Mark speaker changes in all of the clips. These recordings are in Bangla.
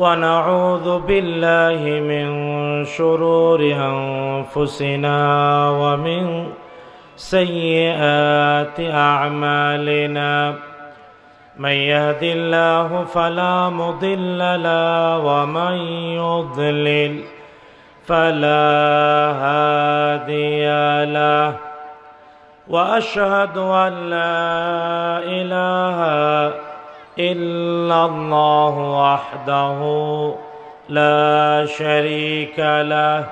Speaker 1: ونعوذ بالله من شرور أنفسنا ومن سيئات أعمالنا من يهد الله فلا مضل له ومن يضلل فلا هادي له وأشهد أن لا إله إلا الا الله وحده لا شريك له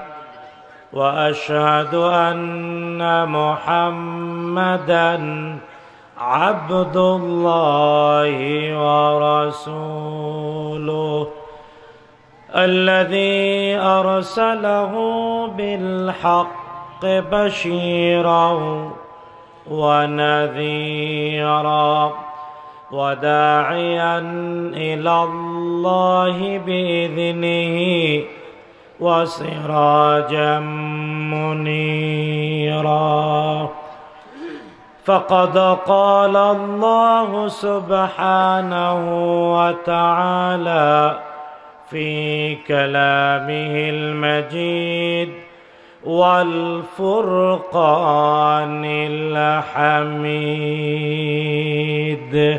Speaker 1: واشهد ان محمدا عبد الله ورسوله الذي ارسله بالحق بشيرا ونذيرا وداعيا الى الله باذنه وسراجا منيرا فقد قال الله سبحانه وتعالى في كلامه المجيد والفرقان الحميد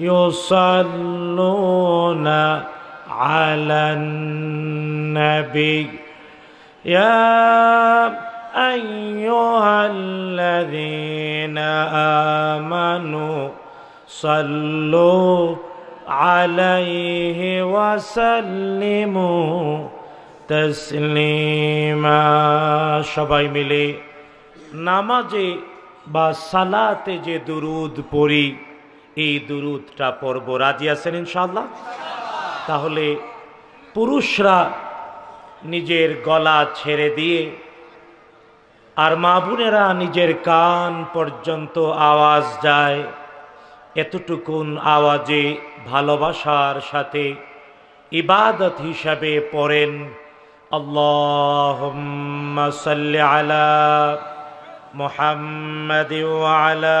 Speaker 1: يصلون على النبي يا أيها الذين آمنوا صلوا عليه وسلموا تسليما সবাই মিলে নামাজে বা সালাতে যে দুরুদ পড়ি এই দুরুদটা পর্ব রাজি আছেন ইনশাল্লাহ তাহলে পুরুষরা নিজের গলা ছেড়ে দিয়ে আর মা বোনেরা নিজের কান পর্যন্ত আওয়াজ যায় এতটুকুন আওয়াজে ভালোবাসার সাথে ইবাদত হিসাবে পড়েন আল্লাহ আলা মোহাম্মদ আলা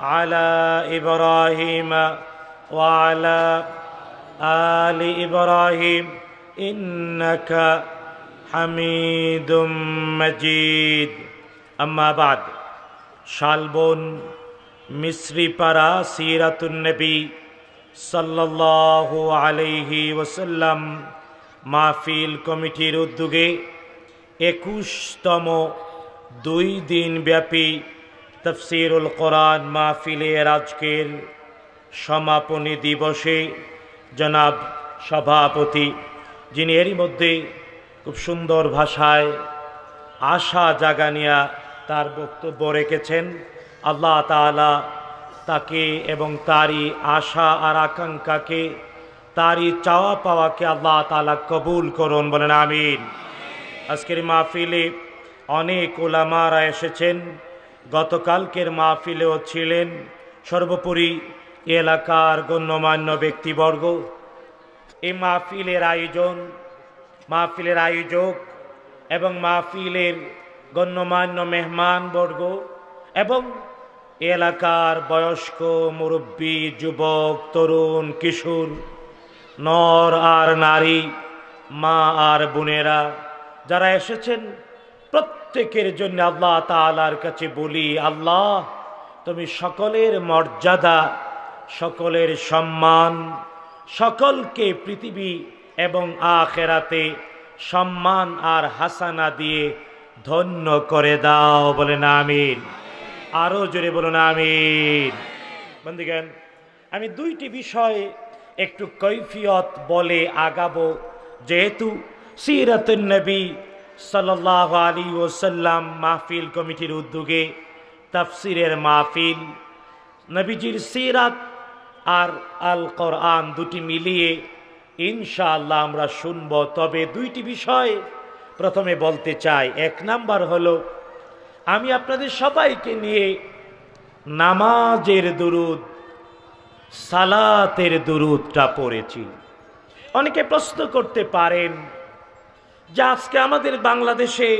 Speaker 1: على إبراهيم وعلى آل إبراهيم إنك حميد مجيد أما بعد شالبون মিশ্রি পাড়া সিরাতুন্নবী সাল্লাহ আলহি ওসাল্লাম মাহফিল কমিটির উদ্যোগে একুশতম দুই দিনব্যাপী তফসিরুল কোরআন মাহফিলের আজকের সমাপনী দিবসে জনাব সভাপতি যিনি এরই মধ্যে খুব সুন্দর ভাষায় আশা জাগানিয়া তার বক্তব্য রেখেছেন আল্লাহ তালা তাকে এবং তারই আশা আর আকাঙ্ক্ষাকে তারই চাওয়া পাওয়াকে আল্লাহ তালা কবুল করুন বলেন আমিন আজকের মাহফিলে অনেক ওলামারা এসেছেন গতকালকের মাহফিলেও ছিলেন সর্বোপরি এলাকার গণ্যমান্য ব্যক্তিবর্গ এই মাহফিলের আয়োজন মাহফিলের আয়োজক এবং মাহফিলের গণ্যমান্য মেহমান বর্গ এবং এলাকার বয়স্ক মুরব্বী যুবক তরুণ কিশোর নর আর নারী মা আর বোনেরা যারা এসেছেন প্রত্যেকের জন্য আল্লাহ তালার কাছে বলি আল্লাহ তুমি সকলের মর্যাদা সকলের সম্মান সকলকে পৃথিবী এবং আখেরাতে সম্মান আর হাসানা দিয়ে ধন্য করে দাও বলেন আমিন আরও জোরে না আমিন বন্দিগান আমি দুইটি বিষয়ে একটু কৈফিয়ত বলে আগাবো যেহেতু সিরাতুন নবী সাল্লাহ আলী ওসাল্লাম মাহফিল কমিটির উদ্যোগে তাফসিরের মাহফিল নবীজির সিরাত আর আল কোরআন দুটি মিলিয়ে ইনশাআল্লাহ আমরা শুনব তবে দুইটি বিষয় প্রথমে বলতে চাই এক নাম্বার হলো আমি আপনাদের সবাইকে নিয়ে নামাজের দুরুদ সালাতের দুরুদটা পড়েছি অনেকে প্রশ্ন করতে পারেন যা আজকে আমাদের বাংলাদেশে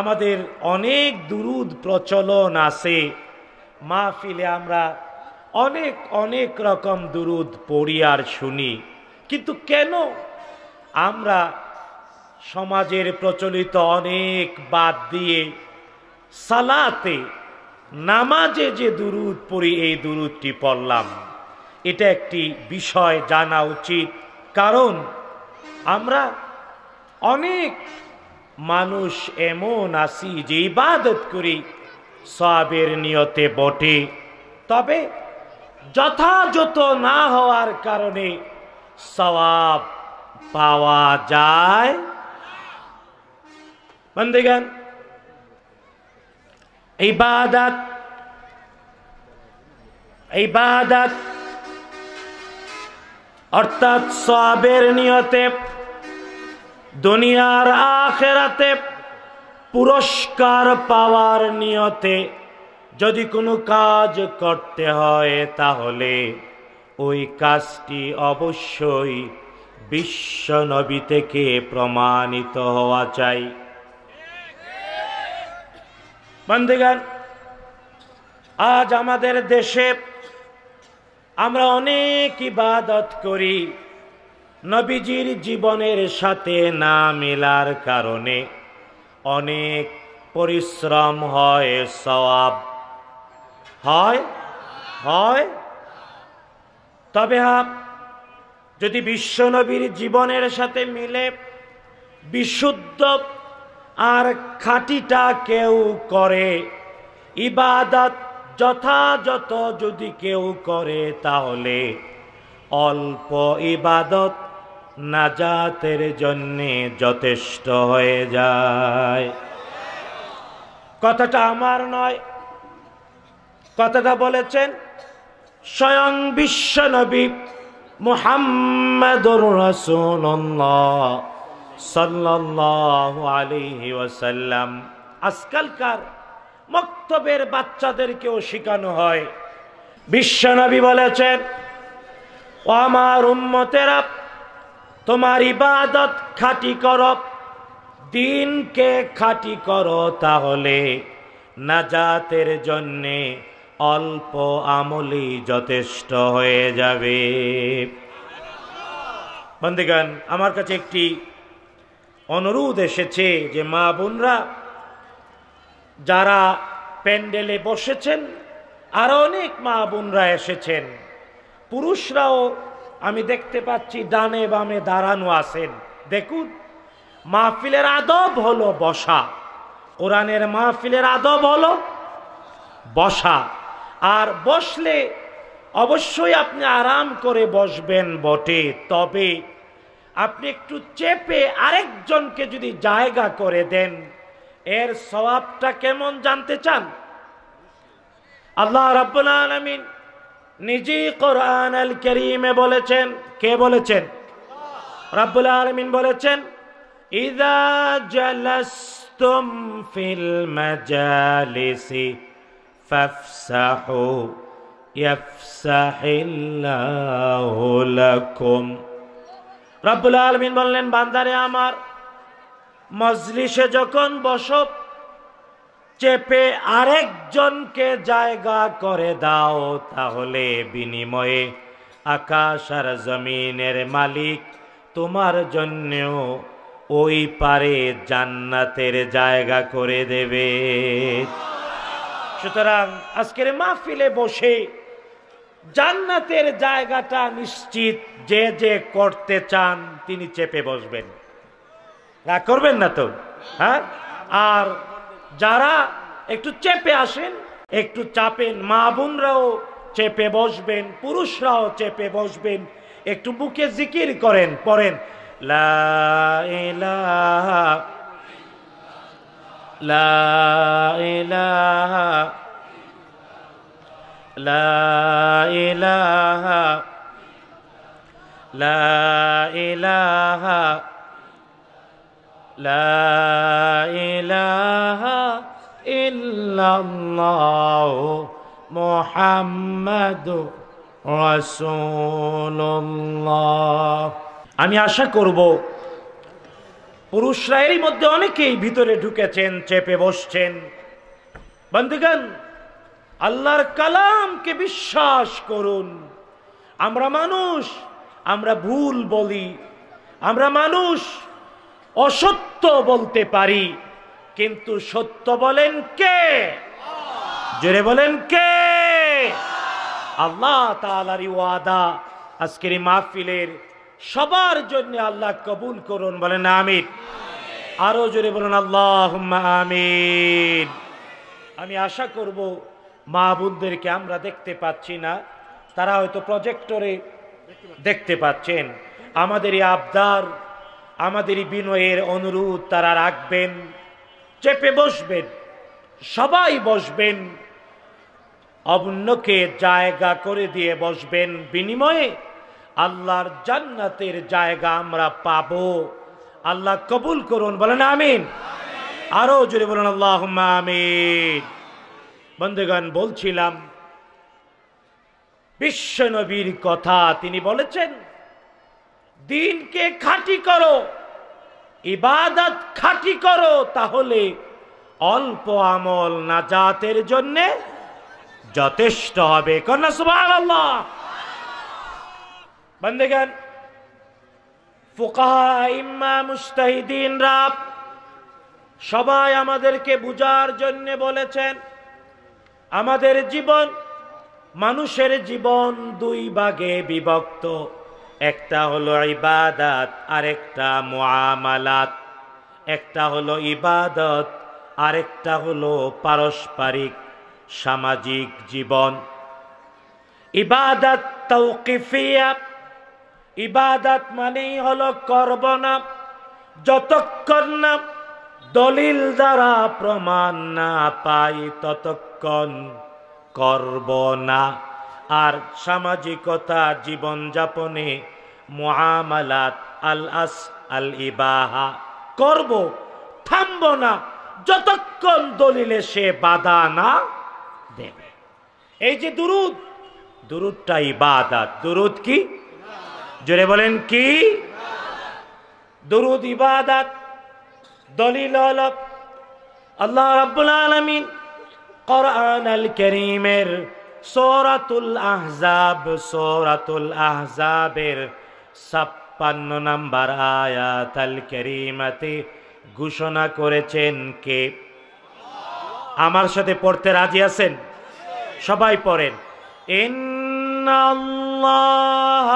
Speaker 1: আমাদের অনেক দুরুদ প্রচলন আছে মাহফিলে আমরা অনেক অনেক রকম দুরুদ পড়ি আর শুনি কিন্তু কেন আমরা সমাজের প্রচলিত অনেক বাদ দিয়ে সালাতে নামাজে যে দুরুদ পড়ি এই দুরুদটি পড়লাম এটা একটি বিষয় জানা উচিত কারণ আমরা অনেক মানুষ এমন আসি যে ইবাদত করি সবের নিয়তে বটে তবে যথাযথ না হওয়ার কারণে সবাব পাওয়া যায় বন্দেগান ইবাদত ইবাদত অর্থাৎ সবের নিয়তে দুনিয়ার আখেরাতে পুরস্কার পাওয়ার নিয়তে যদি কোনো কাজ করতে হয় তাহলে ওই কাজটি অবশ্যই বিশ্বনবী থেকে প্রমাণিত হওয়া চাই বন্ধুগান আজ আমাদের দেশে আমরা অনেক ইবাদত করি নবীজির জীবনের সাথে না মেলার কারণে অনেক পরিশ্রম হয় সওয়াব হয় হয় তবে হ্যাঁ যদি বিশ্বনবীর জীবনের সাথে মিলে বিশুদ্ধ আর খাটিটা কেউ করে ইবাদত যথাযথ যদি কেউ করে তাহলে অল্প ইবাদত নাজাতের জন্যে যথেষ্ট হয়ে যায় কথাটা আমার নয় কথাটা বলেছেন স্বয়ং বিশ্ব নবী মুহাম্মদুর রাসূলুল্লাহ সাল্লাল্লাহু আলাইহি ওয়াসাল্লাম আজকালকার মক্তবের বাচ্চাদেরকেও শেখানো হয় বিশ্বনবী বলেছেন আমার উম্মতেরা তোমার ইবাদত খাটি কর দিনকে খাটি কর তাহলে নাজাতের জন্যে অল্প আমলি যথেষ্ট হয়ে যাবে বন্দিগান আমার কাছে একটি অনুরোধ এসেছে যে মা বোনরা যারা প্যান্ডেলে বসেছেন আর অনেক মা বোনরা এসেছেন পুরুষরাও আমি দেখতে পাচ্ছি ডানে বামে দাঁড়ানো আছেন দেখুন মাহফিলের আদব হলো বসা কোরআনের মাহফিলের আদব হলো বসা আর বসলে অবশ্যই আপনি আরাম করে বসবেন বটে তবে আপনি একটু চেপে আরেকজনকে যদি জায়গা করে দেন এর স্বভাবটা কেমন জানতে চান আল্লাহ রাব্বুল আলমিন নিজেই কোরআন আল করিমে বলেছেন কে বলেছেন রাব্বুল আলমিন বলেছেন ইদা জালাস্তুম ফিল মাজালিসি ফাফসাহু ইয়াফসাহিল্লাহু লাকুম রাব্বুল আলমিন বললেন বান্দারে আমার মজলিসে যখন বসব চেপে আরেকজনকে জায়গা করে দাও তাহলে বিনিময়ে আকাশ আর জমিনের মালিক তোমার জন্যেও ওই পারে জান্নাতের জায়গা করে দেবে সুতরাং আজকের মাহফিলে বসে জান্নাতের জায়গাটা নিশ্চিত যে যে করতে চান তিনি চেপে বসবেন করবেন না তো হ্যাঁ আর যারা একটু চেপে আসেন একটু চাপেন মা বোনরাও চেপে বসবেন পুরুষরাও চেপে বসবেন একটু বুকে জিকির করেন পড়েন লা ইলাহা লা লা লা আমি আশা করব পুরুষরা এরই মধ্যে অনেকেই ভিতরে ঢুকেছেন চেপে বসছেন বন্ধুগণ আল্লাহর কালামকে বিশ্বাস করুন আমরা মানুষ আমরা ভুল বলি আমরা মানুষ অসত্য বলতে পারি কিন্তু সত্য বলেন কে জোরে বলেন কে আল্লাহ ওয়াদা আজকের মাহফিলের সবার জন্য আল্লাহ কবুল করুন বলেন আমির আরো জোরে বলুন আল্লাহ আমির আমি আশা করব মা বোনদেরকে আমরা দেখতে পাচ্ছি না তারা হয়তো প্রজেক্টরে দেখতে পাচ্ছেন আমাদের এই আবদার আমাদের বিনয়ের অনুরোধ তারা রাখবেন চেপে বসবেন সবাই বসবেন অবন্যকে জায়গা করে দিয়ে বসবেন বিনিময়ে আল্লাহর জান্নাতের জায়গা আমরা পাব আল্লাহ কবুল করুন বলেন আমিন আরও জুড়ে বলুন আল্লাহ আমিন বন্ধুগণ বলছিলাম বিশ্বনবীর কথা তিনি বলেছেন দিনকে খাঁটি করো ইবাদত খাঁটি করো তাহলে অল্প আমল নাজাতের জাতের জন্যে যথেষ্ট হবে কন্যা সুবাহ আল্লাহ বন্দেগান ফোকাহা ইম্মা মুস্তাহিদিন রাব সবাই আমাদেরকে বুঝার জন্য বলেছেন আমাদের জীবন মানুষের জীবন দুই ভাগে বিভক্ত একটা হলো ইবাদত আরেকটা মুআমালাত একটা হলো ইবাদত আরেকটা হলো পারস্পরিক সামাজিক জীবন ইবাদত তৌকিফিয়া ইবাদত মানেই হলো করব না যতক্ষণ না দলিল দ্বারা প্রমাণ না পাই ততক্ষণ করব না আর সামাজিকতা জীবনযাপনে মহামালাত আল আস আল ইবাহা করব থামব না যতক্ষণ দলিলে সে বাধা না দেবে এই যে দুরুদ দুরুদটা ইবাদাত দুরুদ কি জোরে বলেন কি দুরুদ ইবাদাত দলিল আল্লাহ রাব্বুল আলামিন কোরআন আল করিমের সোরাতুল আহজাব সোরাতুল আহজাবের ছাপ্পান্ন নাম্বার আয়াত আল কেরিমাতে ঘোষণা করেছেন কে আমার সাথে পড়তে রাজি আছেন সবাই পড়েন ইন্নাল্লাহ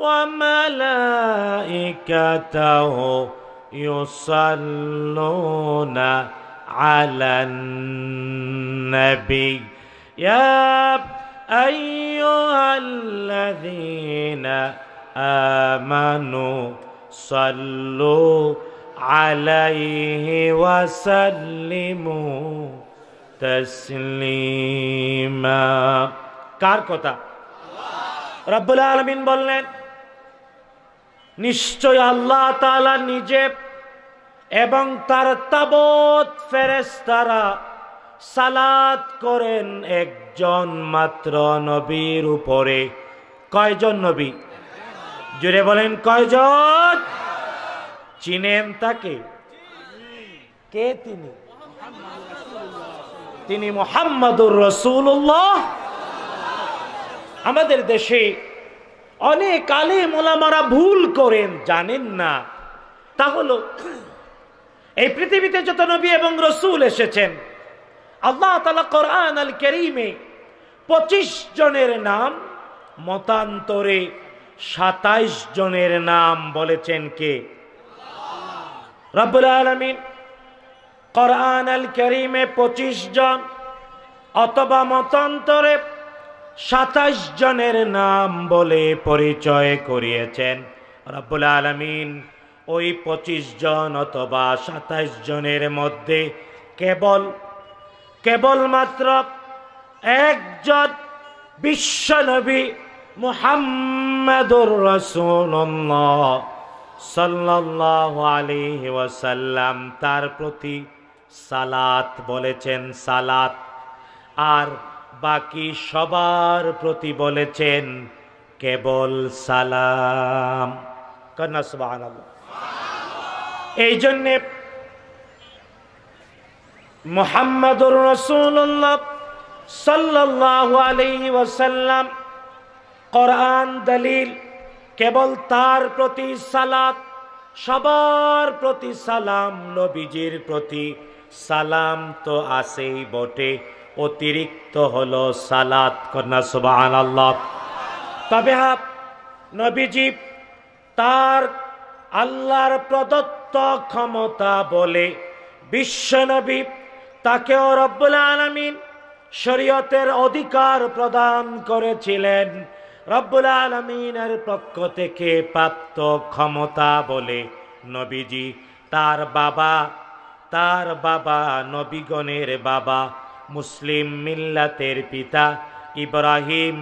Speaker 1: ওয়া মালাইকাতাহু ইউসাল্লুনা আলান নবী يا أيها الذين آمنوا صلوا عليه وسلموا تسليما কার কথা রব্বুল আলমিন বললেন নিশ্চয় আল্লাহ তালা নিজে এবং তার তাবৎ ফেরেস্তারা সালাত করেন একজন মাত্র নবীর উপরে কয়জন নবী জুড়ে বলেন কয়জন চিনেন তাকে কে তিনি তিনি মোহাম্মদুর রসুল্লাহ আমাদের দেশে অনেক আলে মোলামারা ভুল করেন জানেন না তা হলো এই পৃথিবীতে যত নবী এবং রসুল এসেছেন আল্লাহ তালা কোরআন আল কেরিমে পঁচিশ জনের নাম মতান্তরে সাতাইশ জনের নাম বলেছেন কে রবুল আলমিন কোরআন আল কেরিমে পঁচিশ জন অথবা মতান্তরে সাতাইশ জনের নাম বলে পরিচয় করিয়েছেন রব্বুল আলমিন ওই পঁচিশ জন অথবা সাতাইশ জনের মধ্যে কেবল কেবলমাত্র একজন নবী মুহাম্মাদুর রাসূলুল্লাহ সাল্লাল্লাহু আলাইহি ওয়াসাল্লাম তার প্রতি সালাত বলেছেন সালাত আর বাকি সবার প্রতি বলেছেন কেবল সালাম কন্যা সুবহানাল্লাহ এই জন্যে মোহাম্মদুর রসুল্লাহ সাল্লাহ আলহি ওসাল্লাম কোরআন দলিল কেবল তার প্রতি সালাত সবার প্রতি সালাম নবীজির প্রতি সালাম তো আসেই বটে অতিরিক্ত হল সালাত কন্যা সুবাহ আল্লাহ তবে হাব হ্যাঁ, নবীজি তার আল্লাহর প্রদত্ত ক্ষমতা বলে বিশ্বনবী তাকেও রব্বুল আলমিন শরীয়তের অধিকার প্রদান করেছিলেন রব্বুল আলমিনের পক্ষ থেকে প্রাপ্ত ক্ষমতা বলে নবীজি তার বাবা তার বাবা নবীগণের বাবা মুসলিম মিল্লাতের পিতা ইব্রাহিম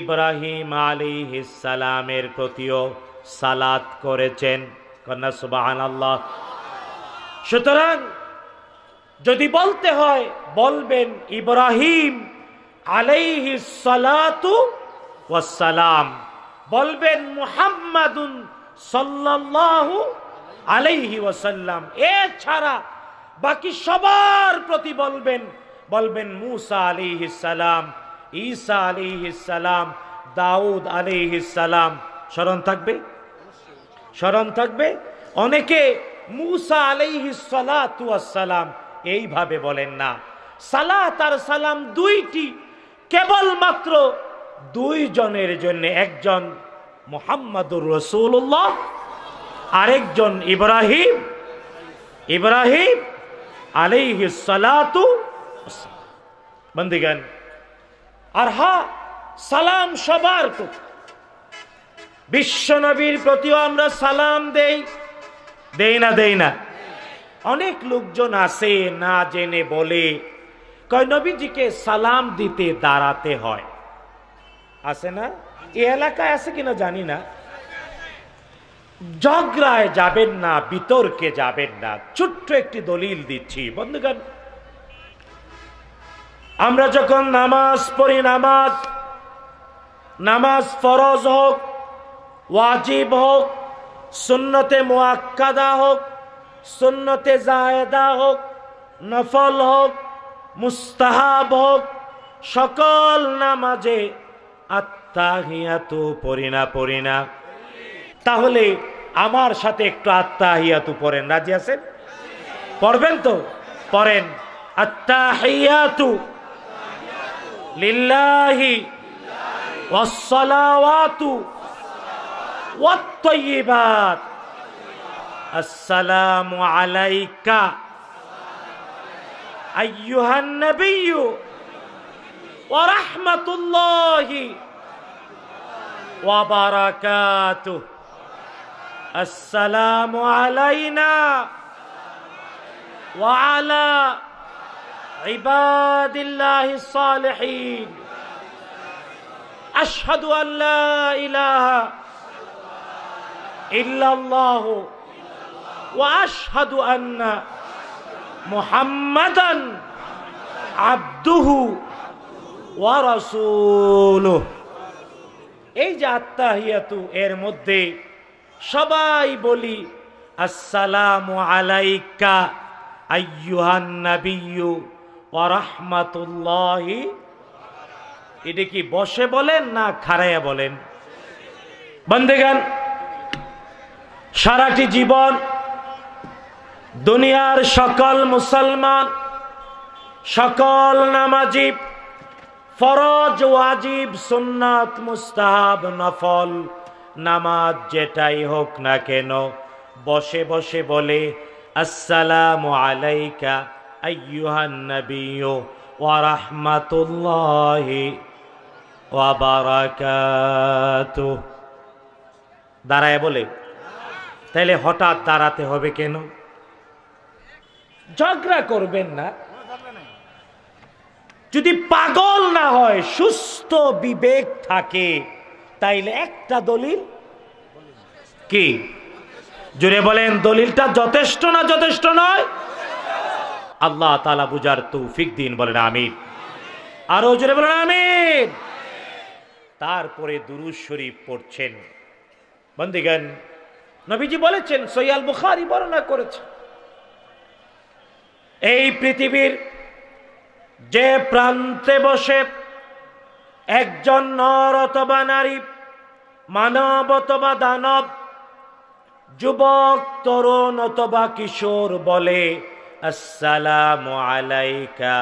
Speaker 1: ইব্রাহিম আলী ইসালামের প্রতিও সালাত করেছেন কন্যা সুবাহ সুতরাং যদি বলতে হয় বলবেন ইব্রাহিম আলাইহি সালাতু ওয়াসালাম বলবেন মুহাম্মাদুন সাল্লাল্লাহু আলাইহি ওয়াসাল্লাম এছাড়া বাকি সবার প্রতি বলবেন বলবেন মুসা আলাইহি সালাম ঈসা আলাইহি সালাম দাউদ আলাইহি সালাম স্মরণ থাকবে স্মরণ থাকবে অনেকে মুসা আলিহিস সালাম এইভাবে বলেন না সালাত আর সালাম দুইটি কেবলমাত্র দুইজনের জন্য একজন মোহাম্মদুর রসুল্লাহ আরেকজন ইব্রাহিম ইব্রাহিম আলাইহি সালাতু বন্দিগান আর হা সালাম সবার প্রতি বিশ্বনবীর প্রতিও আমরা সালাম দেই দেই না দেই না অনেক লোকজন আছে না জেনে বলে কয়নবীজিকে সালাম দিতে দাঁড়াতে হয় আছে না এ এলাকায় আছে কিনা জানি না ঝগড়ায় যাবেন না বিতর্কে যাবেন না ছোট্ট একটি দলিল দিচ্ছি বন্ধুগণ আমরা যখন নামাজ পড়ি নামাজ নামাজ ফরজ হোক ওয়াজিব হোক সুন্নতে মোয়াক্কাদা হোক সন্নতে জায়দা হোক নফল হোক মুস্তাহাব হোক সকল নামাজে না পড়ি না তাহলে আমার সাথে একটু তু পড়েন রাজি আছেন পড়বেন তো পড়েন আত্মাহিয়াতু লিল্লাহি ওয়াসসালাওয়াতু ওয়াত السلام عليك أيها النبي ورحمة الله وبركاته السلام علينا وعلى عباد الله الصالحين أشهد أن لا إله إلا الله واشهد ان محمدا عبده ورسوله এই যে আত্মাহিয়াতু এর মধ্যে সবাই বলি আসসালামু আলাইকা আইয়ুহান নাবিয়্যু ওয়া রাহমাতুল্লাহি এটা কি বসে বলেন না খারাইয়া বলেন বন্দেগান সারাটি জীবন দুনিয়ার সকল মুসলমান সকল নামাজিব ফরজ ওয়াজিব সুন্নাত মুস্তাহাব নফল নামাজ যেটাই হোক না কেন বসে বসে বলে আসসালামু আলাইকা আইয়ুহান ওয়া রাহমাতুল্লাহি ওয়া বারাকাতু দাঁড়ায় বলে তাইলে হঠাৎ দাঁড়াতে হবে কেন ঝগড়া করবেন না যদি পাগল না হয় সুস্থ বিবেক থাকে তাইলে একটা দলিল কি জুড়ে বলেন দলিলটা যথেষ্ট না যথেষ্ট নয় আল্লাহ তালা বুজার তৌফিক দিন বলেন আমির আরো জুড়ে বলেন আমির তারপরে দুরু শরীফ পড়ছেন বন্দিগান নবীজি বলেছেন সৈয়াল বুখারি বর্ণনা করেছেন এই পৃথিবীর যে প্রান্তে বসে একজন নর অথবা নারী মানব অথবা দানব যুবক তরুণ অথবা কিশোর বলে আসসালাম আলাইকা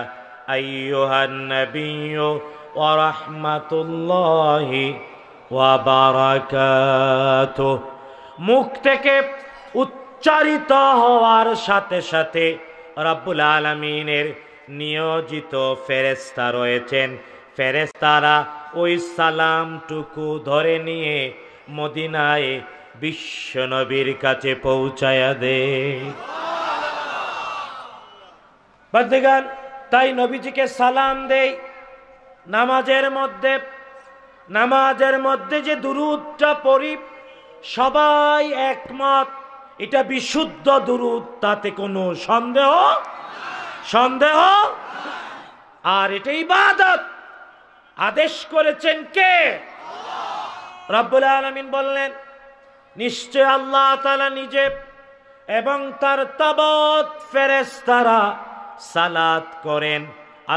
Speaker 1: আইয়ুহান্নবিয়্যু রাহমাতুল্লাহি মুখ থেকে উচ্চারিত হওয়ার সাথে সাথে রব্বুল আলমিনের নিয়োজিত ফেরেস্তা রয়েছেন ফেরেস্তারা ওই সালামটুকু ধরে নিয়ে মদিনায় বিশ্বনবীর কাছে পৌঁছায়া দে তাই নবীজিকে সালাম দেই নামাজের মধ্যে নামাজের মধ্যে যে দুরুদটা পড়ি সবাই একমত এটা বিশুদ্ধ দুরুদ তাতে কোনো সন্দেহ সন্দেহ আর এটাই বাদত আদেশ করেছেন কে রব্বুল আলমিন বললেন নিশ্চয় আল্লাহ তালা নিজে এবং তার তাবৎ তারা সালাদ করেন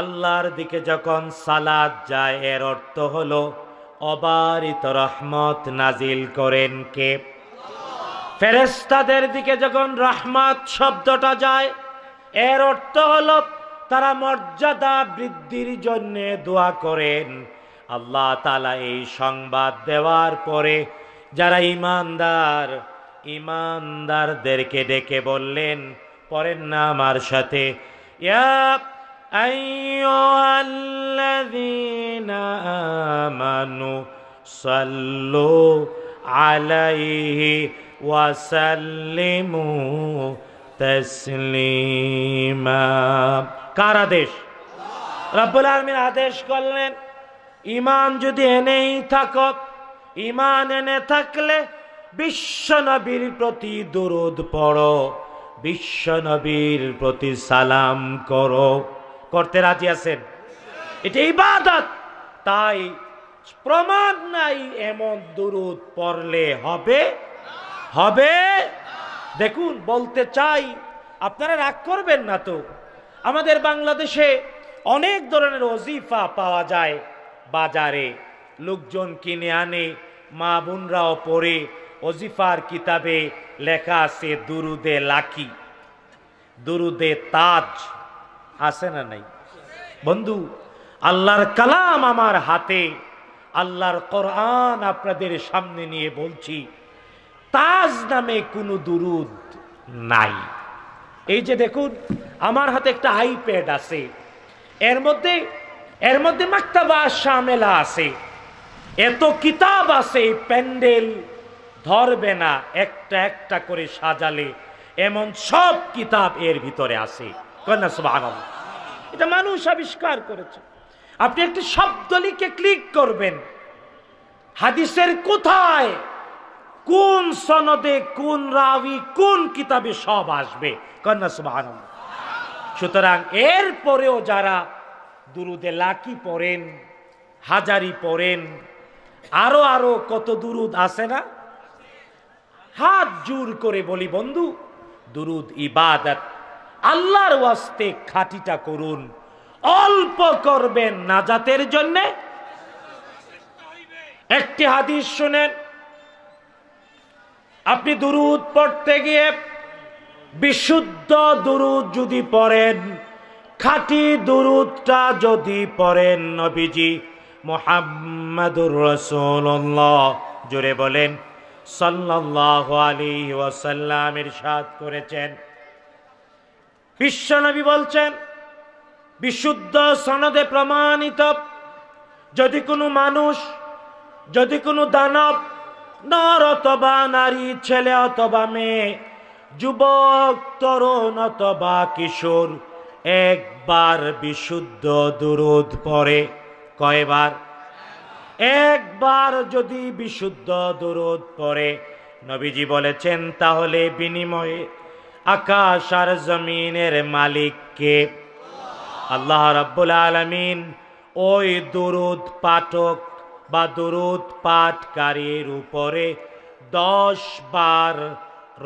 Speaker 1: আল্লাহর দিকে যখন সালাদ যায় এর অর্থ হলো অবারিত রহমত নাজিল করেন কে ফেরেস্তাদের দিকে যখন রাহমাত শব্দটা যায় এর অর্থ হল তারা মর্যাদা বৃদ্ধির জন্য দোয়া করেন আল্লাহ তালা এই সংবাদ দেওয়ার পরে যারা ইমানদার ইমানদারদেরকে ডেকে বললেন পরের না আমার সাথে মানু সাল্লু আলাইহি ওয়াসাল্লিমু তসলিমা কার আদেশ রব্বুল আলমিন আদেশ করলেন ইমান যদি এনেই থাকো ইমান এনে থাকলে বিশ্ব নবীর প্রতি দুরুদ পড়ো বিশ্ব নবীর প্রতি সালাম করো করতে রাজি আছেন এটা ইবাদত তাই প্রমাণ নাই এমন দুরুদ পড়লে হবে হবে দেখুন বলতে চাই আপনারা রাগ করবেন না তো আমাদের বাংলাদেশে অনেক ধরনের অজিফা পাওয়া যায় বাজারে লোকজন কিনে আনে মা বোনরাও পড়ে অজিফার কিতাবে লেখা আছে দুরুদে লাকি দুরুদে তাজ আছে না নাই বন্ধু আল্লাহর কালাম আমার হাতে আল্লাহর কোরআন আপনাদের সামনে নিয়ে বলছি তাজ নামে কোনো দুরুদ নাই এই যে দেখুন আমার হাতে একটা আইপ্যাড আছে এর মধ্যে এর মধ্যে মাক্তাবা শামেলা আছে এত কিতাব আছে প্যান্ডেল ধরবে না একটা একটা করে সাজালে এমন সব কিতাব এর ভিতরে আছে এটা মানুষ আবিষ্কার করেছে আপনি একটি শব্দ লিখে ক্লিক করবেন হাদিসের কোথায় কোন সনদে কোন রাবি কোন কিতাবে সব আসবে কন্যা সুবাহ সুতরাং এর পরেও যারা দুরুদে লাকি পড়েন হাজারি পড়েন আরো আরো কত দুরুদ আছে না হাত জোর করে বলি বন্ধু দুরুদ ইবাদত আল্লাহর ওয়াস্তে খাটিটা করুন অল্প করবেন নাজাতের জন্যে একটি হাদিস শুনেন আপনি দুরুদ পড়তে গিয়ে বিশুদ্ধ দুরুদ যদি পড়েন খাটি দুরুদটা যদি পড়েন নবীজি মোহাম্মদুর রসুল্লাহ জুড়ে বলেন সাল্লাহ আলী ওয়াসাল্লাম ইরশাদ করেছেন বিশ্বনবী বলছেন বিশুদ্ধ সনদে প্রমাণিত যদি কোনো মানুষ যদি কোনো দানব নর অথবা নারী ছেলে অথবা মেয়ে যুবক তরুণ অথবা কিশোর একবার বিশুদ্ধ দুরুদ পরে কয়বার একবার যদি বিশুদ্ধ দুরুদ পরে নবীজি বলেছেন তাহলে বিনিময়ে আকাশ আর জমিনের মালিককে আল্লাহ রাব্বুল আলমিন ওই দুরুদ পাঠক বা দুরুদ পাঠকারীর উপরে দশ বার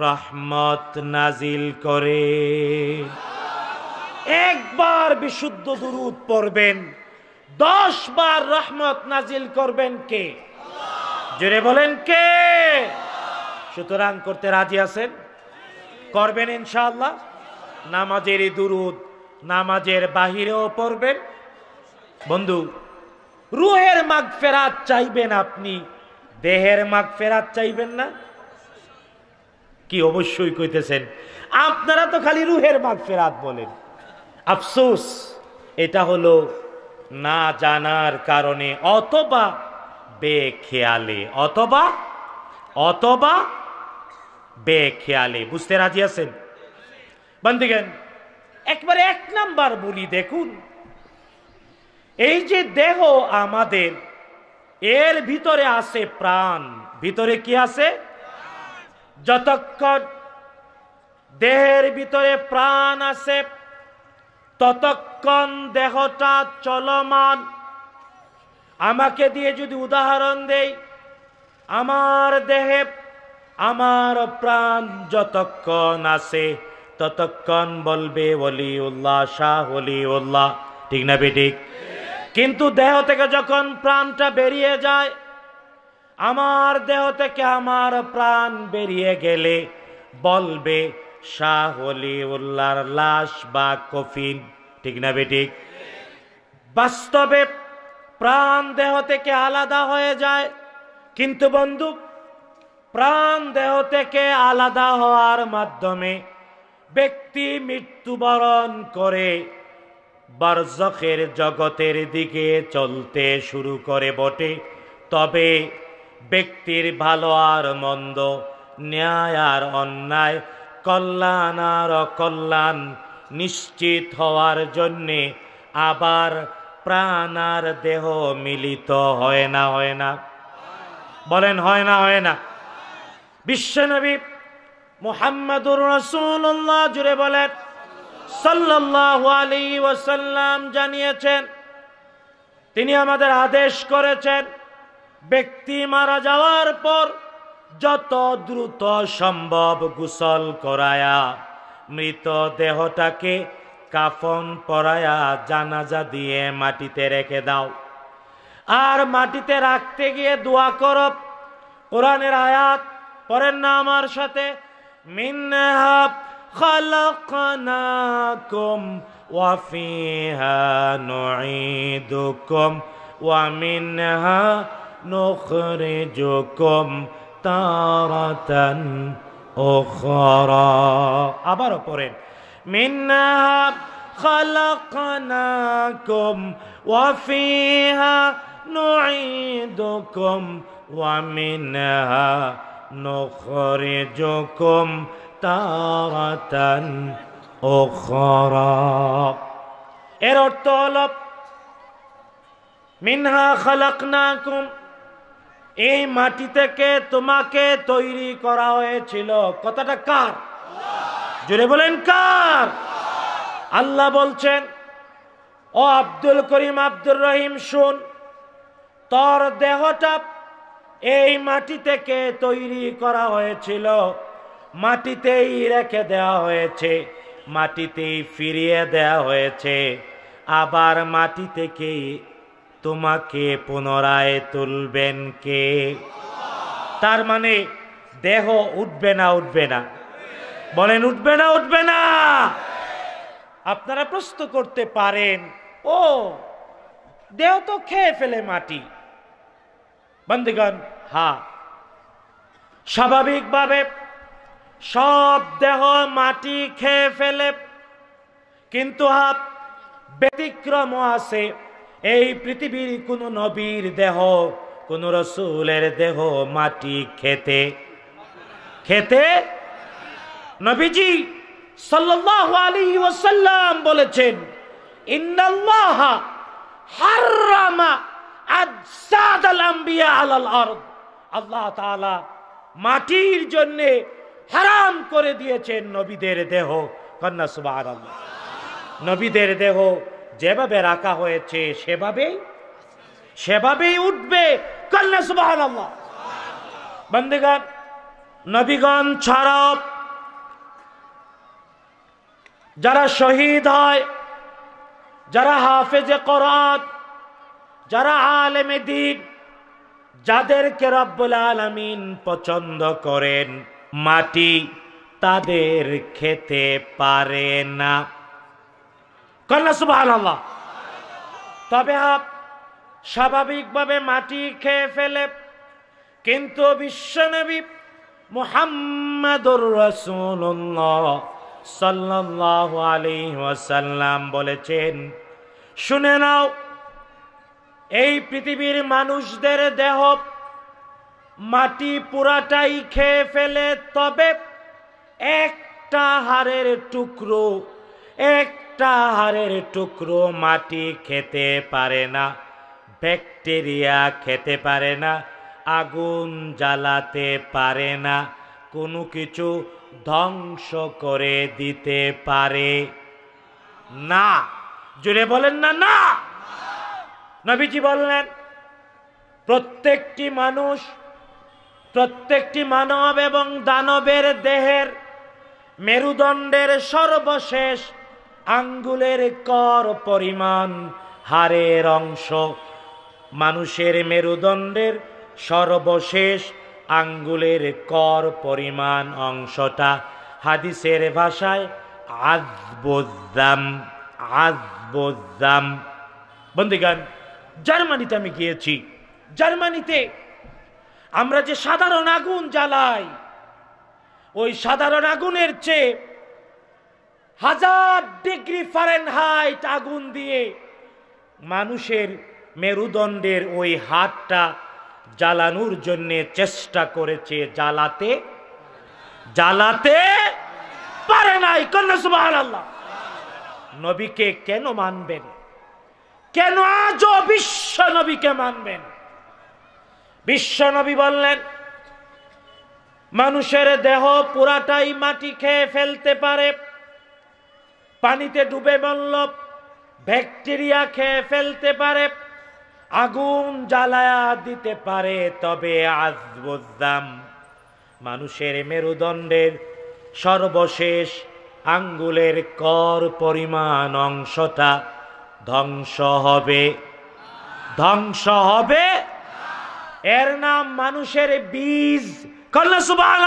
Speaker 1: রহমত নাজিল করে একবার বিশুদ্ধ দুরুদ পড়বেন দশ বার রহমত নাজিল করবেন কে জোরে বলেন কে সুতরাং করতে রাজি আছেন করবেন ইনশাল্লাহ নামাজের দুরুদ নামাজের বাহিরেও পড়বেন বন্ধু রুহের মাগ ফেরাত চাইবেন আপনি দেহের মাগ ফেরাত চাইবেন না কি অবশ্যই কইতেছেন আপনারা তো খালি রুহের মাগ ফেরাত বলেন আফসোস এটা হলো না জানার কারণে অথবা বেখেয়ালে অথবা অথবা বেখেয়ালে বুঝতে রাজি আছেন বন্দিগেন একবারে এক নাম্বার বলি দেখুন এই যে দেহ আমাদের এর ভিতরে আছে প্রাণ ভিতরে কি আছে যতক্ষণ দেহের ভিতরে প্রাণ আছে ততক্ষণ দেহটা চলমান আমাকে দিয়ে যদি উদাহরণ দেই আমার দেহে আমার প্রাণ যতক্ষণ আছে ততক্ষণ বলবে অলি উল্লাহ শাহ অলি উল্লাহ ঠিক না বেটিক কিন্তু দেহ থেকে যখন প্রাণটা বেরিয়ে যায় আমার দেহ থেকে আমার প্রাণ বেরিয়ে গেলে বলবে শাহ উল্লার লাশ বা কফিন ঠিক না বেটি বাস্তবে প্রাণ দেহ থেকে আলাদা হয়ে যায় কিন্তু বন্ধু প্রাণ দেহ থেকে আলাদা হওয়ার মাধ্যমে ব্যক্তি মৃত্যুবরণ করে বারজখের জগতের দিকে চলতে শুরু করে বটে তবে ব্যক্তির ভালো আর মন্দ ন্যায় আর অন্যায় কল্যাণ আর অকল্যাণ নিশ্চিত হওয়ার জন্যে আবার প্রাণ আর দেহ মিলিত হয় না হয় না বলেন হয় না হয় না বিশ্বনবী মোহাম্মদুর রসুল্লাহ জুড়ে বলেন সাল্লাল্লাহু ওয়াসাল্লাম জানিয়েছেন তিনি আমাদের আদেশ করেছেন ব্যক্তি মারা যাওয়ার পর যত দ্রুত সম্ভব গোসল করায়া মৃত দেহটাকে কাফন পরায়া জানাজা দিয়ে মাটিতে রেখে দাও আর মাটিতে রাখতে গিয়ে দোয়া করব কোরআনের আয়াত পরের না আমার সাথে মিন্নাহাব خلقناكم وفيها نعيدكم ومنها نخرجكم تارة أخرى আবারও منها خلقناكم وفيها نعيدكم ومنها نخرجكم খরা এর অর্থ অলপ মিনহা না খালাকনাকুম এই মাটি থেকে তোমাকে তৈরি করা হয়েছিল কথাটা কার জুড়ে বলেন কার আল্লাহ বলছেন ও আব্দুল করিম আব্দুর রহিম শুন তোর দেহটা এই মাটি থেকে তৈরি করা হয়েছিল মাটিতেই রেখে দেওয়া হয়েছে মাটিতেই ফিরিয়ে দেওয়া হয়েছে আবার মাটি থেকে তোমাকে পুনরায় তুলবেন কে তার মানে দেহ উঠবে না উঠবে না বলেন উঠবে না উঠবে না আপনারা প্রশ্ন করতে পারেন ও দেহ তো খেয়ে ফেলে মাটি বন্দিগণ হা স্বাভাবিকভাবে সব দেহ মাটি খেয়ে ফেলে কিন্তু হাত ব্যতিক্রম আছে এই পৃথিবীর কোন নবীর দেহ কোন রসুলের দেহ মাটি খেতে খেতে নবীজি সাল্লাম ওসাল্লাম বলেছেন আজাদ আল্লাহ তাআলা মাটির জন্যে হারাম করে দিয়েছেন নবীদের দেহ কন্যা সুবাহ নবীদের দেহ যেভাবে রাখা হয়েছে সেভাবেই সেভাবেই উঠবে কন্যা সুবাহ বন্দেগান নবীগণ ছাড়ব যারা শহীদ হয় যারা হাফেজে করাত যারা আলেমে দিন যাদেরকে রব্বুল আলমিন পছন্দ করেন মাটি তাদের খেতে পারে না কন্যা সুবাহ আল্লাহ তবে স্বাভাবিকভাবে মাটি খেয়ে ফেলে কিন্তু বিশ্বনবী মোহাম্মদুর রসুল্লাহ সাল্লাহ আলী ওয়াসাল্লাম বলেছেন শুনে নাও এই পৃথিবীর মানুষদের দেহ মাটি পুরাটাই খেয়ে ফেলে তবে একটা হারের টুকরো একটা হারের টুকরো মাটি খেতে পারে না ব্যাকটেরিয়া খেতে পারে না আগুন জ্বালাতে পারে না কোনো কিছু ধ্বংস করে দিতে পারে না জুড়ে বলেন না না নবীজি বললেন প্রত্যেকটি মানুষ প্রত্যেকটি মানব এবং দানবের দেহের মেরুদণ্ডের সর্বশেষ আঙ্গুলের কর পরিমাণ হারের অংশ মানুষের মেরুদণ্ডের সর্বশেষ আঙ্গুলের কর পরিমাণ অংশটা হাদিসের ভাষায় আজবোদ্দাম আজবোদ্দাম বন্দিগান জার্মানিতে আমি গিয়েছি জার্মানিতে আমরা যে সাধারণ আগুন জ্বালাই ওই সাধারণ আগুনের চেয়ে হাজার ডিগ্রি ফারেনহাইট আগুন দিয়ে মানুষের মেরুদণ্ডের ওই হাতটা জ্বালানোর জন্যে চেষ্টা করেছে জ্বালাতে জ্বালাতে পারে নাই কন্যা আল্লাহ নবীকে কেন মানবেন কেন আজও বিশ্ব নবীকে মানবেন বিশ্বনবী বললেন মানুষের দেহ পুরাটাই মাটি খেয়ে ফেলতে পারে পানিতে ডুবে মরল ব্যাকটেরিয়া খেয়ে ফেলতে পারে আগুন জ্বালায়া দিতে পারে তবে আজবুদ্দাম মানুষের মেরুদণ্ডের সর্বশেষ আঙ্গুলের কর পরিমাণ অংশটা ধ্বংস হবে ধ্বংস হবে এর নাম মানুষের বীজ কল্লা সুবাহ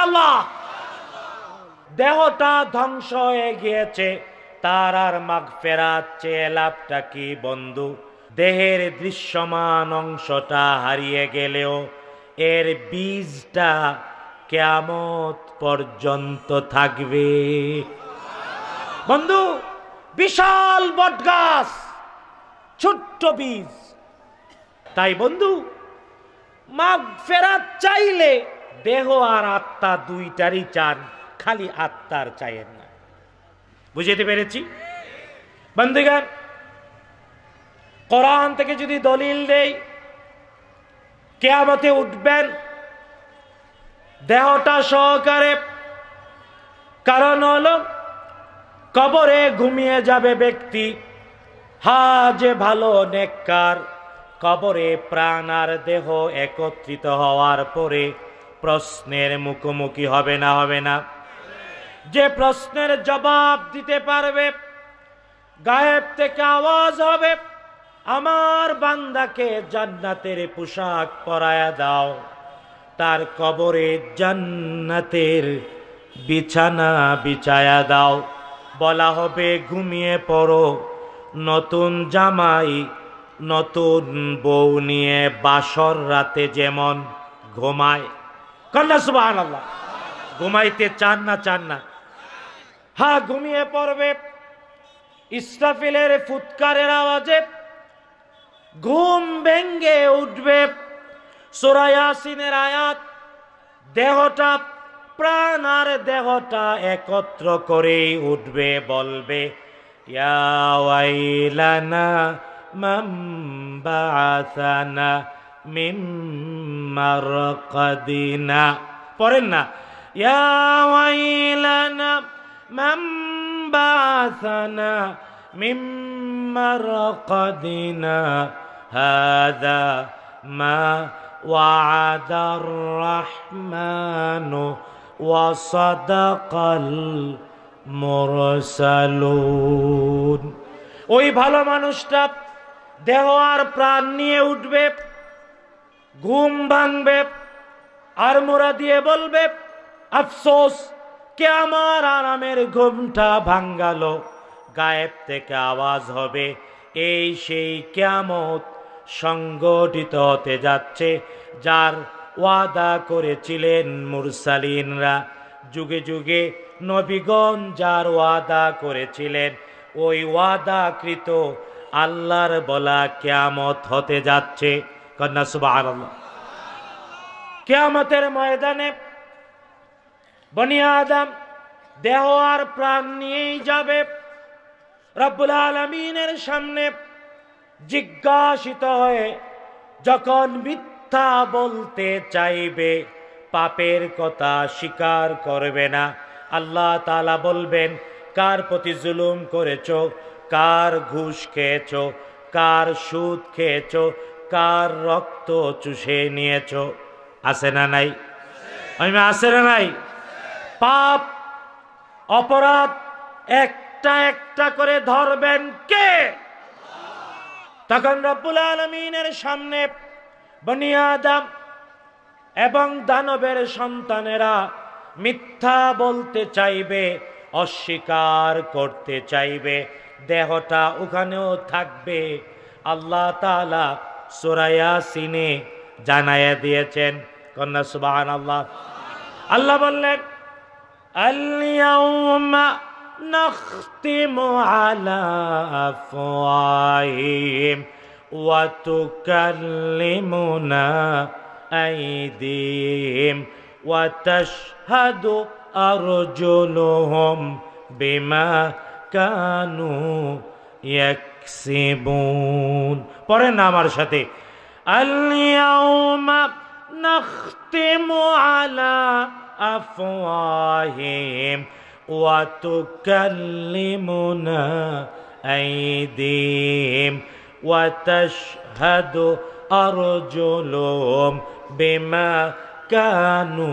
Speaker 1: দেহটা ধ্বংস হয়ে গিয়েছে তার আর মাঘ ফেরাত চেয়ে লাভটা কি বন্ধু দেহের দৃশ্যমান অংশটা হারিয়ে গেলেও এর বীজটা কেমত পর্যন্ত থাকবে বন্ধু বিশাল বটগাছ ছোট্ট বীজ তাই বন্ধু মাগ ফেরাত চাইলে দেহ আর আত্মা দুইটারই চান খালি আত্মার চাইয়েন না বুঝতে পেরেছি বন্ধুগান কোরআন থেকে যদি দলিল দেই কেয়ামতে উঠবেন দেহটা সহকারে কারণ হল কবরে ঘুমিয়ে যাবে ব্যক্তি হা যে ভালো নেককার কবরে প্রাণ আর দেহ একত্রিত হওয়ার পরে প্রশ্নের মুখোমুখি হবে না হবে না যে প্রশ্নের জবাব দিতে পারবে গায়েব থেকে আওয়াজ হবে আমার বান্দাকে জান্নাতের পোশাক পরায়া দাও তার কবরে জান্নাতের বিছানা বিছায়া দাও বলা হবে ঘুমিয়ে পড়ো নতুন জামাই নতুন বউ নিয়ে বাসর রাতে যেমন ঘুমায় কন্যা সুবাহ ঘুমাইতে চান না চান না হা ঘুমিয়ে পড়বে ইসরাফিলের ফুৎকারের আওয়াজে ঘুম ভেঙ্গে উঠবে সোরায়াসিনের আয়াত দেহটা প্রাণ আর দেহটা একত্র করে উঠবে বলবে ইয়া ওয়াইলানা من بعثنا من مرقدنا قرنا يا ويلنا من بعثنا من مرقدنا هذا ما وعد الرحمن وصدق المرسلون ওই ভালো মানুষটা দেহ আর প্রাণ নিয়ে উঠবে ঘুম ভাঙবে আর মোরা দিয়ে বলবে আফসোস কে আমার আরামের ঘুমটা ভাঙ্গালো গায়েব থেকে আওয়াজ হবে এই সেই ক্যামত সংগঠিত হতে যাচ্ছে যার ওয়াদা করেছিলেন মুরসালিনরা যুগে যুগে নবীগণ যার ওয়াদা করেছিলেন ওই ওয়াদাকৃত আল্লাহর বলা কেয়ামত হতে যাচ্ছে কন্যা সুবাহ কেয়ামতের ময়দানে বনিয়া দেহ আর প্রাণ নিয়েই যাবে রব্বুল আলমিনের সামনে জিজ্ঞাসিত হয়ে যখন মিথ্যা বলতে চাইবে পাপের কথা স্বীকার করবে না আল্লাহ তালা বলবেন কার প্রতি জুলুম করেছ কার ঘুষ খেয়েছ কার সুদ খেয়েছ কার রক্ত চুষে নিয়েছ আছে না নাই আমি আছে না নাই পাপ অপরাধ একটা একটা করে ধরবেন কে তখন রব্বুল আলমিনের সামনে বনিয়াদাম এবং দানবের সন্তানেরা মিথ্যা বলতে চাইবে অস্বীকার করতে চাইবে দেহটা ওখানেও থাকবে আল্লাহ তালা সোরায়া সিনে জানাইয়া দিয়েছেন কন্যা সুবাহান আল্লাহ আল্লাহ বললেন আল্লিয়া نختم على أفواههم وتكلمنا أيديهم وتشهد أرجلهم بما কানু ইয়াকসিবুন পরে না আমার সাথে আল ইয়াউমা নাখতিমু আলা আফওয়াহিম ওয়া তুকাল্লিমুনা আইদিহিম ওয়া তাশহাদু আরজুলুম বিমা কানু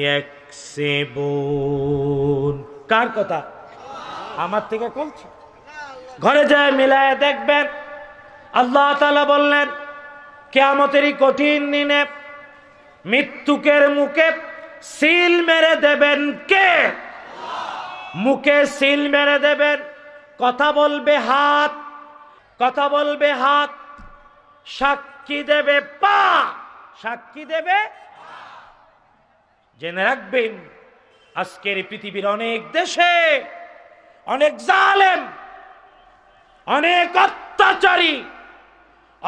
Speaker 1: ইয়াকসিবুন কার কথা আমার থেকে কমছে ঘরে যায় মিলায় দেখবেন আল্লাহ তালা বললেন কেয়ামতেরই কঠিন দিনে মৃত্যুকের মুখে সিল মেরে দেবেন কে মুখে সিল মেরে দেবেন কথা বলবে হাত কথা বলবে হাত সাক্ষী দেবে পা সাক্ষী দেবে জেনে রাখবেন আজকের পৃথিবীর অনেক দেশে অনেক জালেম অনেক অত্যাচারী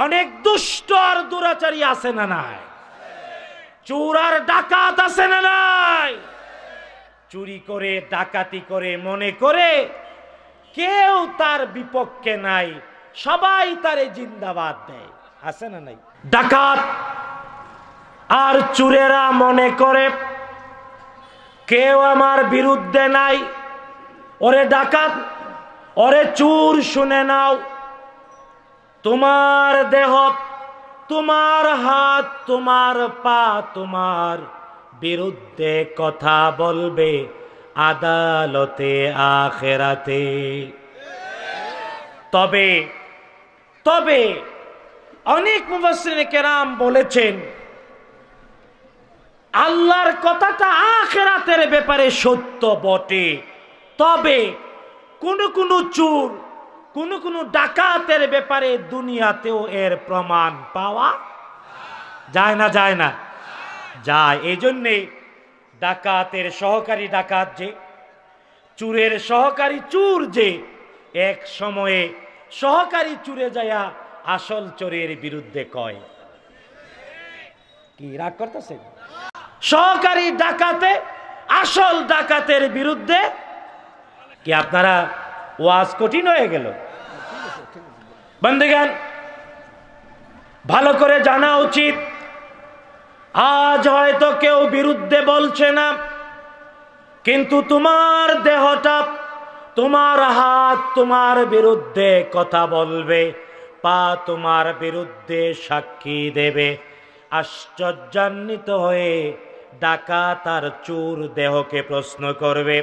Speaker 1: অনেক দুষ্ট আর দুরাচারী আছে না নাই চোরার ডাকাত আছে না নাই চুরি করে ডাকাতি করে মনে করে কেউ তার বিপক্ষে নাই সবাই তারে জিন্দাবাদ দেয় আছে না নাই ডাকাত আর চুরেরা মনে করে কেউ আমার বিরুদ্ধে নাই ওরে ডাকাত ওরে চুর শুনে নাও তোমার দেহ তোমার হাত তোমার পা তোমার বিরুদ্ধে কথা বলবে আদালতে আখেরাতে তবে তবে অনেক মুবাসী কেরাম বলেছেন আল্লাহর কথাটা আখেরাতের ব্যাপারে সত্য বটে তবে কোন কোন চুর কোন কোন ডাকাতের ব্যাপারে দুনিয়াতেও এর প্রমাণ পাওয়া যায় না যায় না যায় এই জন্যে ডাকাতের সহকারী ডাকাত যে চুরের সহকারী চুর যে এক সময়ে সহকারী চুরে যায়া আসল চোরের বিরুদ্ধে কয় কি রাগ করতেছে সহকারী ডাকাতে আসল ডাকাতের বিরুদ্ধে কি আপনারা ওয়াজ কঠিন হয়ে গেল বন্ধুগান ভালো করে জানা উচিত আজ হয়তো কেউ বিরুদ্ধে বলছে না কিন্তু তোমার দেহটা তোমার হাত তোমার বিরুদ্ধে কথা বলবে পা তোমার বিরুদ্ধে সাক্ষী দেবে আশ্চর্যান্বিত হয়ে ডাকা তার চুর দেহকে প্রশ্ন করবে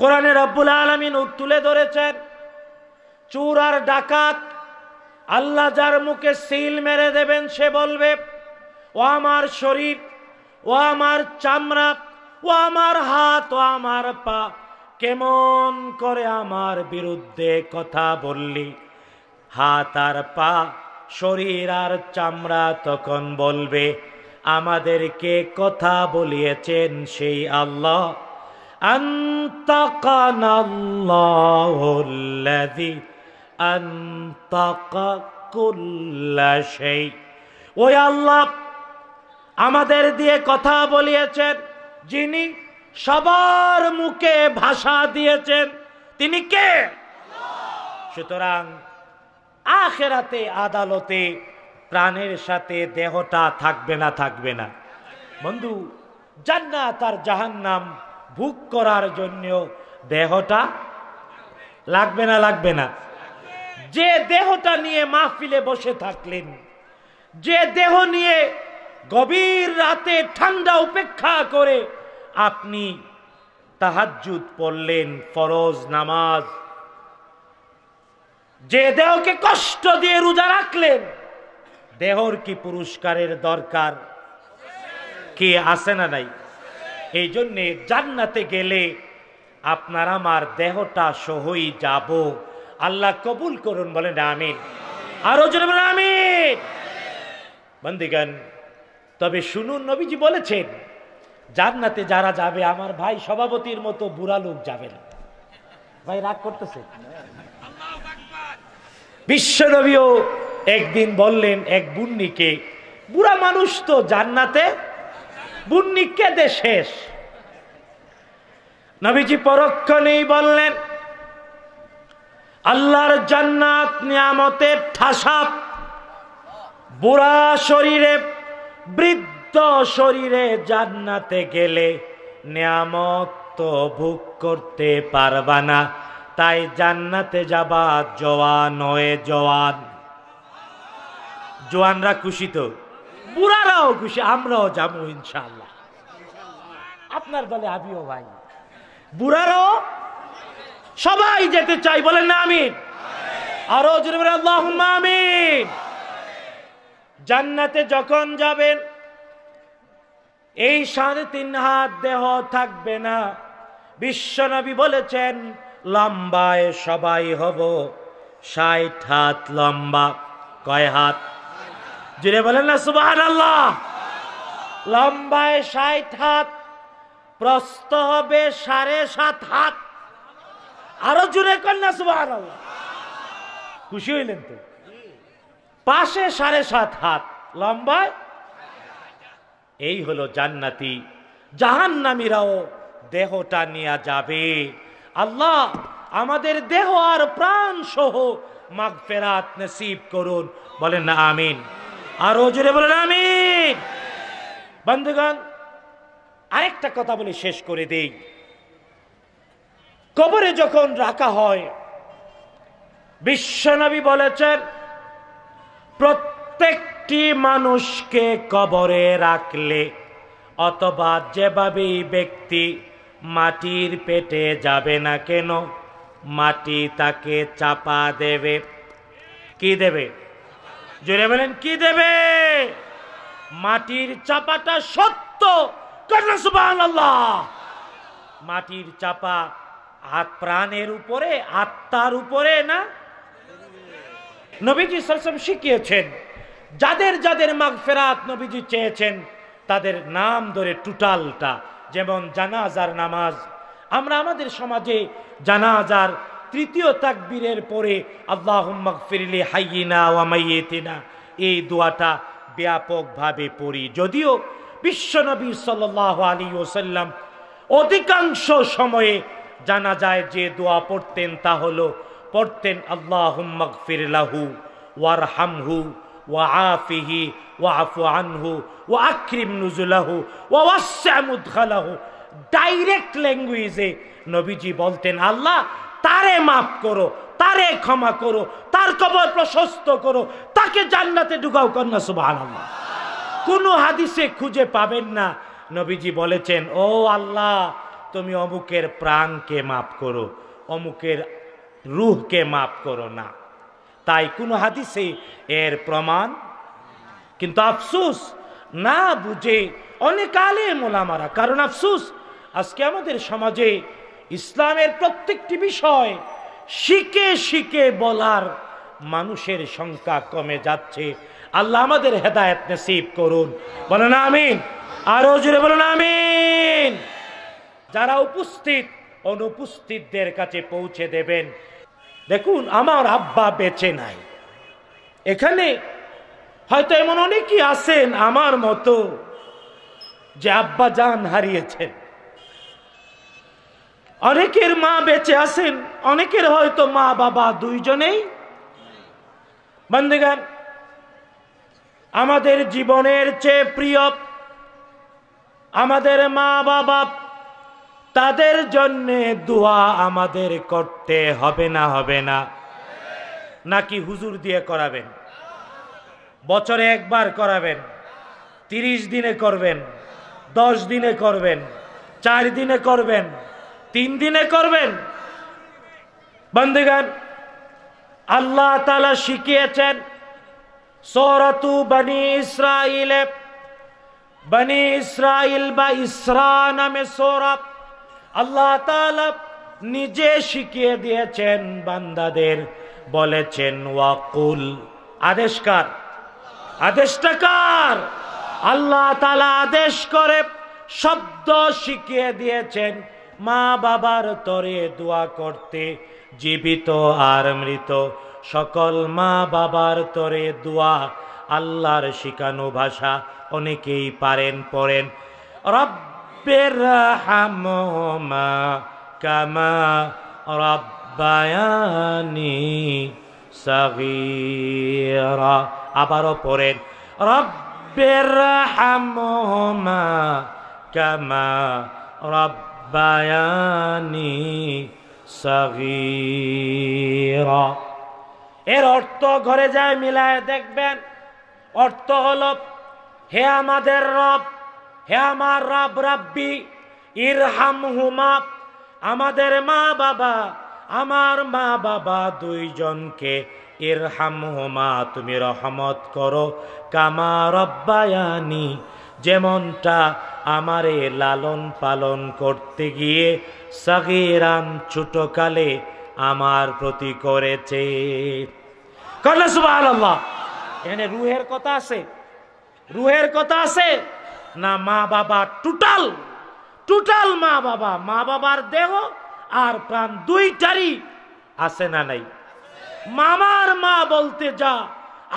Speaker 1: কোরআনে রব্বুল আলমিন তুলে ধরেছেন চুর আর ডাকাত আল্লাহ যার মুখে সিল মেরে দেবেন সে বলবে ও আমার শরীর ও আমার চামড়া ও আমার হাত ও আমার পা কেমন করে আমার বিরুদ্ধে কথা বললি হাত আর পা শরীর আর চামড়া তখন বলবে আমাদেরকে কথা বলিয়েছেন সেই আল্লাহ أنطقنا الله الذي أنطق كل شيء আমাদের দিয়ে কথা বলিয়েছেন যিনি সবার মুখে ভাষা দিয়েছেন তিনি কে সুতরাং আখেরাতে আদালতে প্রাণের সাথে দেহটা থাকবে না থাকবে না বন্ধু জান্নাত আর জাহান্নাম ভোগ করার জন্য দেহটা লাগবে না লাগবে না যে দেহটা নিয়ে মাহফিলে বসে থাকলেন যে দেহ নিয়ে গভীর রাতে ঠান্ডা উপেক্ষা করে আপনি তাহাজুদ পড়লেন ফরজ নামাজ যে দেহকে কষ্ট দিয়ে রোজা রাখলেন দেহর কি পুরস্কারের দরকার কে আছে না নাই এই জন্যে জান্নাতে গেলে আপনার আমার দেহটা সহই যাব আল্লাহ কবুল করুন বলেন আমিন আরো জনে বলেন আমিন বন্দিগান তবে শুনুন নবীজি বলেছেন জান্নাতে যারা যাবে আমার ভাই সভাপতির মতো বুড়া লোক যাবে না ভাই রাগ করতেছে নবীও একদিন বললেন এক বুন্নিকে বুড়া মানুষ তো জান্নাতে বুন্নি কেঁদে শেষ নবীজি পরক্ষণেই বললেন আল্লাহর জান্নাত নিয়ামতের ঠাসাপ বুড়া শরীরে বৃদ্ধ শরীরে জান্নাতে গেলে নিয়ামত তো ভোগ করতে পারবা না তাই জান্নাতে যাবা জওয়ান হয়ে জওয়ান জোয়ানরা খুশি তো বুড়ারাও খুশি আমরাও যাবো ইনশাল্লাহ আপনার দলে আবিও ভাই বুড়ারাও সবাই যেতে চাই বলেন না আমি আরো আমিন জান্নাতে যখন যাবেন এই সাড়ে তিন হাত দেহ থাকবে না বিশ্বনবী বলেছেন লম্বায় সবাই হব ষাট হাত লম্বা কয় হাত জুড়ে বলেন না সুবাহ আল্লাহ লম্বায় ষাট হাত প্রস্ত হবে সাড়ে সাত হাত আরো জুড়ে না সুবাহ আল্লাহ খুশি হইলেন তো পাশে সাড়ে সাত হাত লম্বায় এই হলো জান্নাতি নামিরাও দেহটা নিয়ে যাবে আল্লাহ আমাদের দেহ আর প্রাণ সহ মাগফেরাত নসিব করুন বলেন না আমিন আরো জোরে বলেন আমি বন্ধুগণ আরেকটা কথা বলে শেষ করে দেই কবরে যখন রাখা হয় বিশ্বনবী বলেছেন প্রত্যেকটি মানুষকে কবরে রাখলে অথবা যেভাবেই ব্যক্তি মাটির পেটে যাবে না কেন মাটি তাকে চাপা দেবে কি দেবে জোরে বলেন কি দেবে মাটির চাপাটা সত্য মাটির চাপা হাত প্রাণের উপরে আত্মার উপরে না নবীজি সরসম শিখিয়েছেন যাদের যাদের ফেরাত নবীজি চেয়েছেন তাদের নাম ধরে টুটালটা যেমন জানাজার নামাজ আমরা আমাদের সমাজে জানাজার তৃতীয় তাকবীরের পরে আল্লাহ ফিরলি হাইয়িনা ওয়ামাইয়েতিনা এই দোয়াটা ব্যাপকভাবে পড়ি যদিও বিশ্বনবী সাল্লাহ আলী ওসাল্লাম অধিকাংশ সময়ে জানা যায় যে দোয়া পড়তেন তা হলো পড়তেন আল্লাহ ফিরলাহু ওয়ার হামহু ওয়া আফু আনহু ওয়া আক্রিম নুজুলাহু ওয়াসামুদ্দালাহু ডাইরেক্ট ল্যাঙ্গুয়েজে নবীজি বলতেন আল্লাহ তারে মাফ করো তারে ক্ষমা করো তার কবর প্রশস্ত করো তাকে জান্নাতে ঢুকাও কন্যা সুবাহ কোনো হাদিসে খুঁজে পাবেন না নবীজি বলেছেন ও আল্লাহ তুমি অমুকের প্রাণকে মাফ করো অমুকের রুহকে মাফ করো না তাই কোনো হাদিসে এর প্রমাণ কিন্তু আফসুস না বুঝে অনেক আলে মোলামারা কারণ আফসুস আজকে আমাদের সমাজে ইসলামের প্রত্যেকটি বিষয় শিখে শিখে বলার মানুষের সংখ্যা কমে যাচ্ছে আল্লাহ আমাদের হেদায়ত নসিব করুন বলেন আমিন আরো জুড়ে বলেন আমিন যারা উপস্থিত অনুপস্থিতদের কাছে পৌঁছে দেবেন দেখুন আমার আব্বা বেঁচে নাই এখানে হয়তো এমন অনেকেই আছেন আমার মতো যে আব্বা জান হারিয়েছেন অনেকের মা বেঁচে আছেন অনেকের হয়তো মা বাবা দুইজনেই বন্ধুগান আমাদের জীবনের চেয়ে প্রিয় আমাদের মা বাবা তাদের জন্যে দোয়া আমাদের করতে হবে না হবে না নাকি হুজুর দিয়ে করাবেন বছরে একবার করাবেন তিরিশ দিনে করবেন দশ দিনে করবেন চার দিনে করবেন তিন দিনে করবেন বন্ধুগান আল্লাহ তালা শিখিয়েছেন সৌরতু বনি ইসরাইলে বনি ইসরাইল বা ইসরা নামে সৌরভ আল্লাহ তালা নিজে শিখিয়ে দিয়েছেন বান্দাদের বলেছেন ওয়াকুল আদেশকার আদেশটাকার আল্লাহ তালা আদেশ করে শব্দ শিখিয়ে দিয়েছেন মা বাবার তরে দোয়া করতে জীবিত আর মৃত সকল মা বাবার তরে দোয়া আল্লাহর শিখানো ভাষা অনেকেই পারেন পড়েন রব্বের মা কামা রব্বায়ানি সগীরা আবারও পড়েন রব্বের মা কামা রব বায়ানি সগীর এর অর্থ ঘরে যায় মিলায় দেখবেন অর্থ হল হে আমাদের রব হে আমার রব রাব্বি ইরহাম হুমা আমাদের মা বাবা আমার মা বাবা দুইজনকে ইরহাম হুমা তুমি রহমত করো কামা রব্বায়ানি যেমনটা আমারে লালন পালন করতে গিয়ে সাগিরান ছোটকালে আমার প্রতি করেছে এখানে রুহের কথা আছে রুহের কথা আছে না মা বাবা টুটাল টুটাল মা বাবা মা বাবার দেহ আর প্রাণ দুইটারই আছে না নাই মামার মা বলতে যা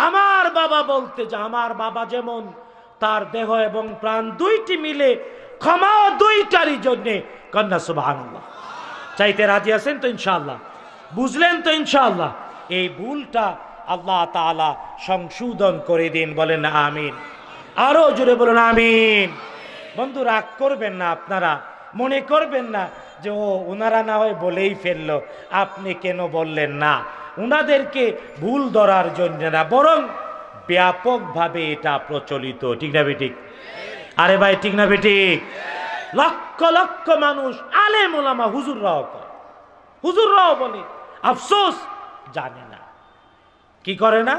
Speaker 1: আমার বাবা বলতে যা আমার বাবা যেমন তার দেহ এবং প্রাণ দুইটি মিলে ক্ষমা দুইটারই জন্যে কন্যা সুবাহ চাইতে রাজি আছেন তো ইনশাল্লাহ বুঝলেন তো ইনশাল্লাহ এই ভুলটা আল্লাহ তালা সংশোধন করে দিন বলেন আমিন আরো জুড়ে বলুন আমিন বন্ধু রাগ করবেন না আপনারা মনে করবেন না যে ও ওনারা না হয় বলেই ফেললো আপনি কেন বললেন না ওনাদেরকে ভুল ধরার জন্য না বরং ব্যাপকভাবে এটা প্রচলিত ঠিক না বেটিক আরে ভাই ঠিক না বেটিক লক্ষ লক্ষ মানুষ আলে মোলামা রাও করে রাও বলে আফসোস জানে না কি করে না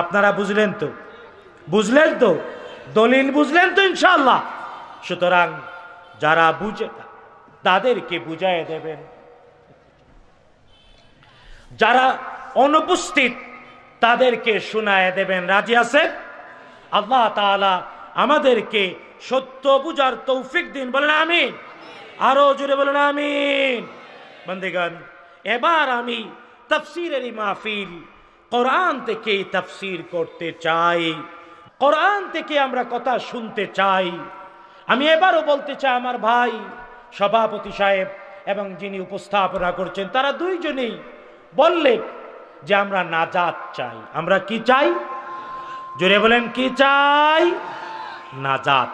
Speaker 1: আপনারা বুঝলেন তো বুঝলেন তো দলিল বুঝলেন তো ইনশাল্লাহ সুতরাং যারা বুঝে তাদেরকে বুঝাই দেবেন যারা অনুপস্থিত তাদেরকে শোনায় দেবেন রাজি আছে আল্লাহ তালা আমাদেরকে সত্য বুঝার তৌফিক দিন বলেন আমি আরো জুড়ে বলেন আমি বন্দেগান এবার আমি তফসিরের মাহফিল কোরআন থেকে তফসির করতে চাই কোরআন থেকে আমরা কথা শুনতে চাই আমি এবারও বলতে চাই আমার ভাই সভাপতি সাহেব এবং যিনি উপস্থাপনা করছেন তারা দুইজনেই বললেন যে আমরা নাজাত চাই আমরা কি চাই জোরে বলেন কি চাই নাজাত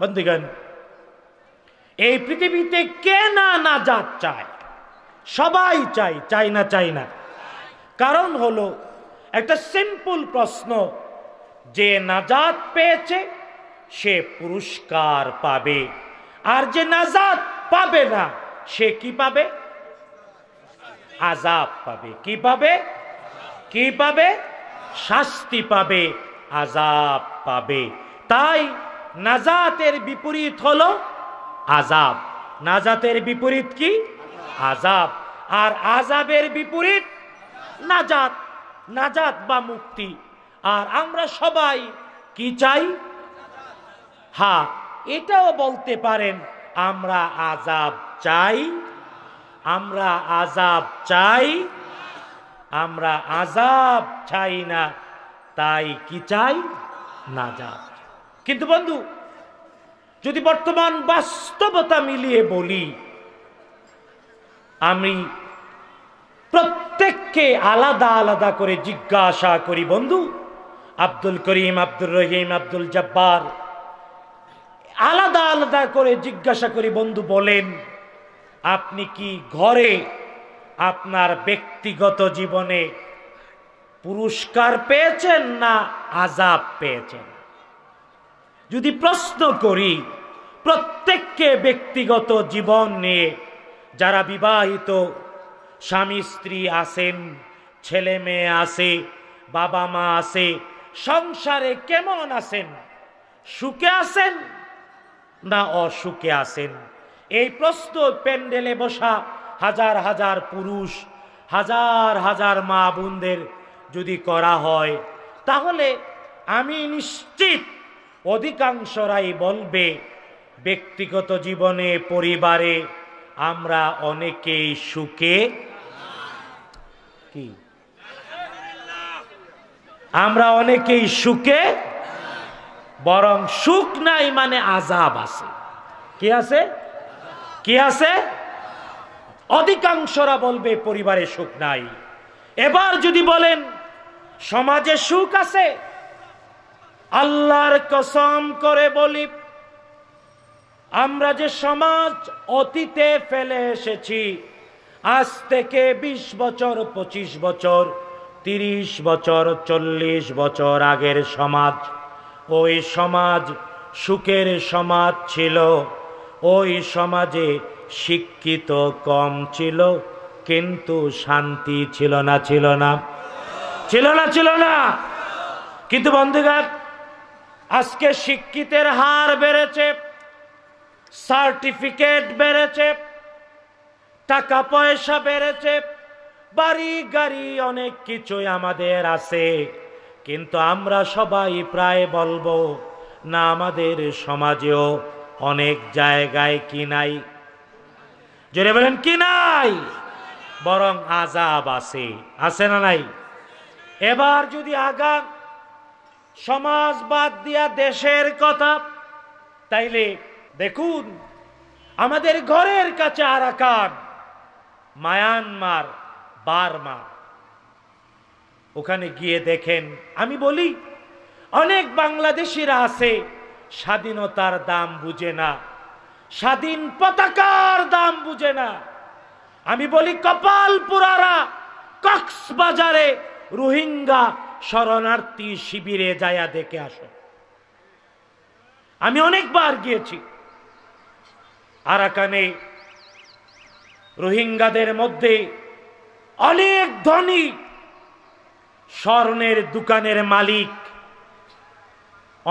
Speaker 1: বন্ধুগণ এই পৃথিবীতে কে না নাজাত চায় সবাই চাই চাই না চাই না কারণ হলো একটা সিম্পল প্রশ্ন যে নাজাত পেয়েছে সে পুরস্কার পাবে আর যে নাজাত পাবে না সে কি পাবে আজাব পাবে কি পাবে কি পাবে শাস্তি পাবে আজাব পাবে তাই নাজাতের বিপরীত হলো আজাব নাজাতের বিপরীত কি আজাব আর আজাবের বিপরীত নাজাত নাজাত বা মুক্তি আর আমরা সবাই কি চাই হ্যাঁ এটাও বলতে পারেন আমরা আজাব চাই আমরা আজাব চাই আমরা আজাব চাই না তাই কি চাই না যা কিন্তু বন্ধু যদি বর্তমান বাস্তবতা মিলিয়ে বলি আমি প্রত্যেককে আলাদা আলাদা করে জিজ্ঞাসা করি বন্ধু আব্দুল করিম আব্দুল রহিম আব্দুল জব্বার আলাদা আলাদা করে জিজ্ঞাসা করি বন্ধু বলেন আপনি কি ঘরে আপনার ব্যক্তিগত জীবনে পুরস্কার পেয়েছেন না আজাব পেয়েছেন যদি প্রশ্ন করি প্রত্যেককে ব্যক্তিগত জীবন নিয়ে যারা বিবাহিত স্বামী স্ত্রী আছেন ছেলে মেয়ে আছে বাবা মা আছে সংসারে কেমন আছেন সুখে আছেন না অসুখে আছেন এই প্রশ্ন প্যান্ডেলে বসা হাজার হাজার পুরুষ হাজার হাজার মা বোনদের যদি করা হয় তাহলে আমি নিশ্চিত অধিকাংশরাই বলবে ব্যক্তিগত জীবনে পরিবারে আমরা অনেকেই সুখে কি আমরা অনেকেই সুখে বরং সুখ নাই মানে আজাব আছে কি আছে কি আছে অধিকাংশরা বলবে পরিবারে সুখ নাই এবার যদি বলেন সমাজে সুখ আছে আল্লাহর কসম করে বলি আমরা যে সমাজ অতীতে ফেলে এসেছি আজ থেকে বিশ বছর পঁচিশ বছর তিরিশ বছর চল্লিশ বছর আগের সমাজ ওই সমাজ সুখের সমাজ ছিল ওই সমাজে শিক্ষিত কম ছিল কিন্তু শান্তি ছিল না ছিল না ছিল না ছিল না কিন্তু বন্ধুগার আজকে শিক্ষিতের হার বেড়েছে সার্টিফিকেট বেড়েছে টাকা পয়সা বেড়েছে বাড়ি গাড়ি অনেক কিছুই আমাদের আছে কিন্তু আমরা সবাই প্রায় বলবো না আমাদের সমাজেও অনেক জায়গায় কি নাই জোরে বলেন কি নাই বরং আজাব আছে আছে না নাই এবার যদি আগাম সমাজ বাদ দিয়া দেশের কথা তাইলে দেখুন আমাদের ঘরের কাছে আরাকান মায়ানমার বারমা ওখানে গিয়ে দেখেন আমি বলি অনেক বাংলাদেশিরা আছে স্বাধীনতার দাম বুঝে না স্বাধীন পতাকার দাম বুঝে না আমি বলি কপাল পুরারা কক্সবাজারে রোহিঙ্গা শরণার্থী শিবিরে যায়া দেখে আস আমি অনেকবার গিয়েছি আরাকানে রোহিঙ্গাদের মধ্যে অনেক ধনী স্বর্ণের দোকানের মালিক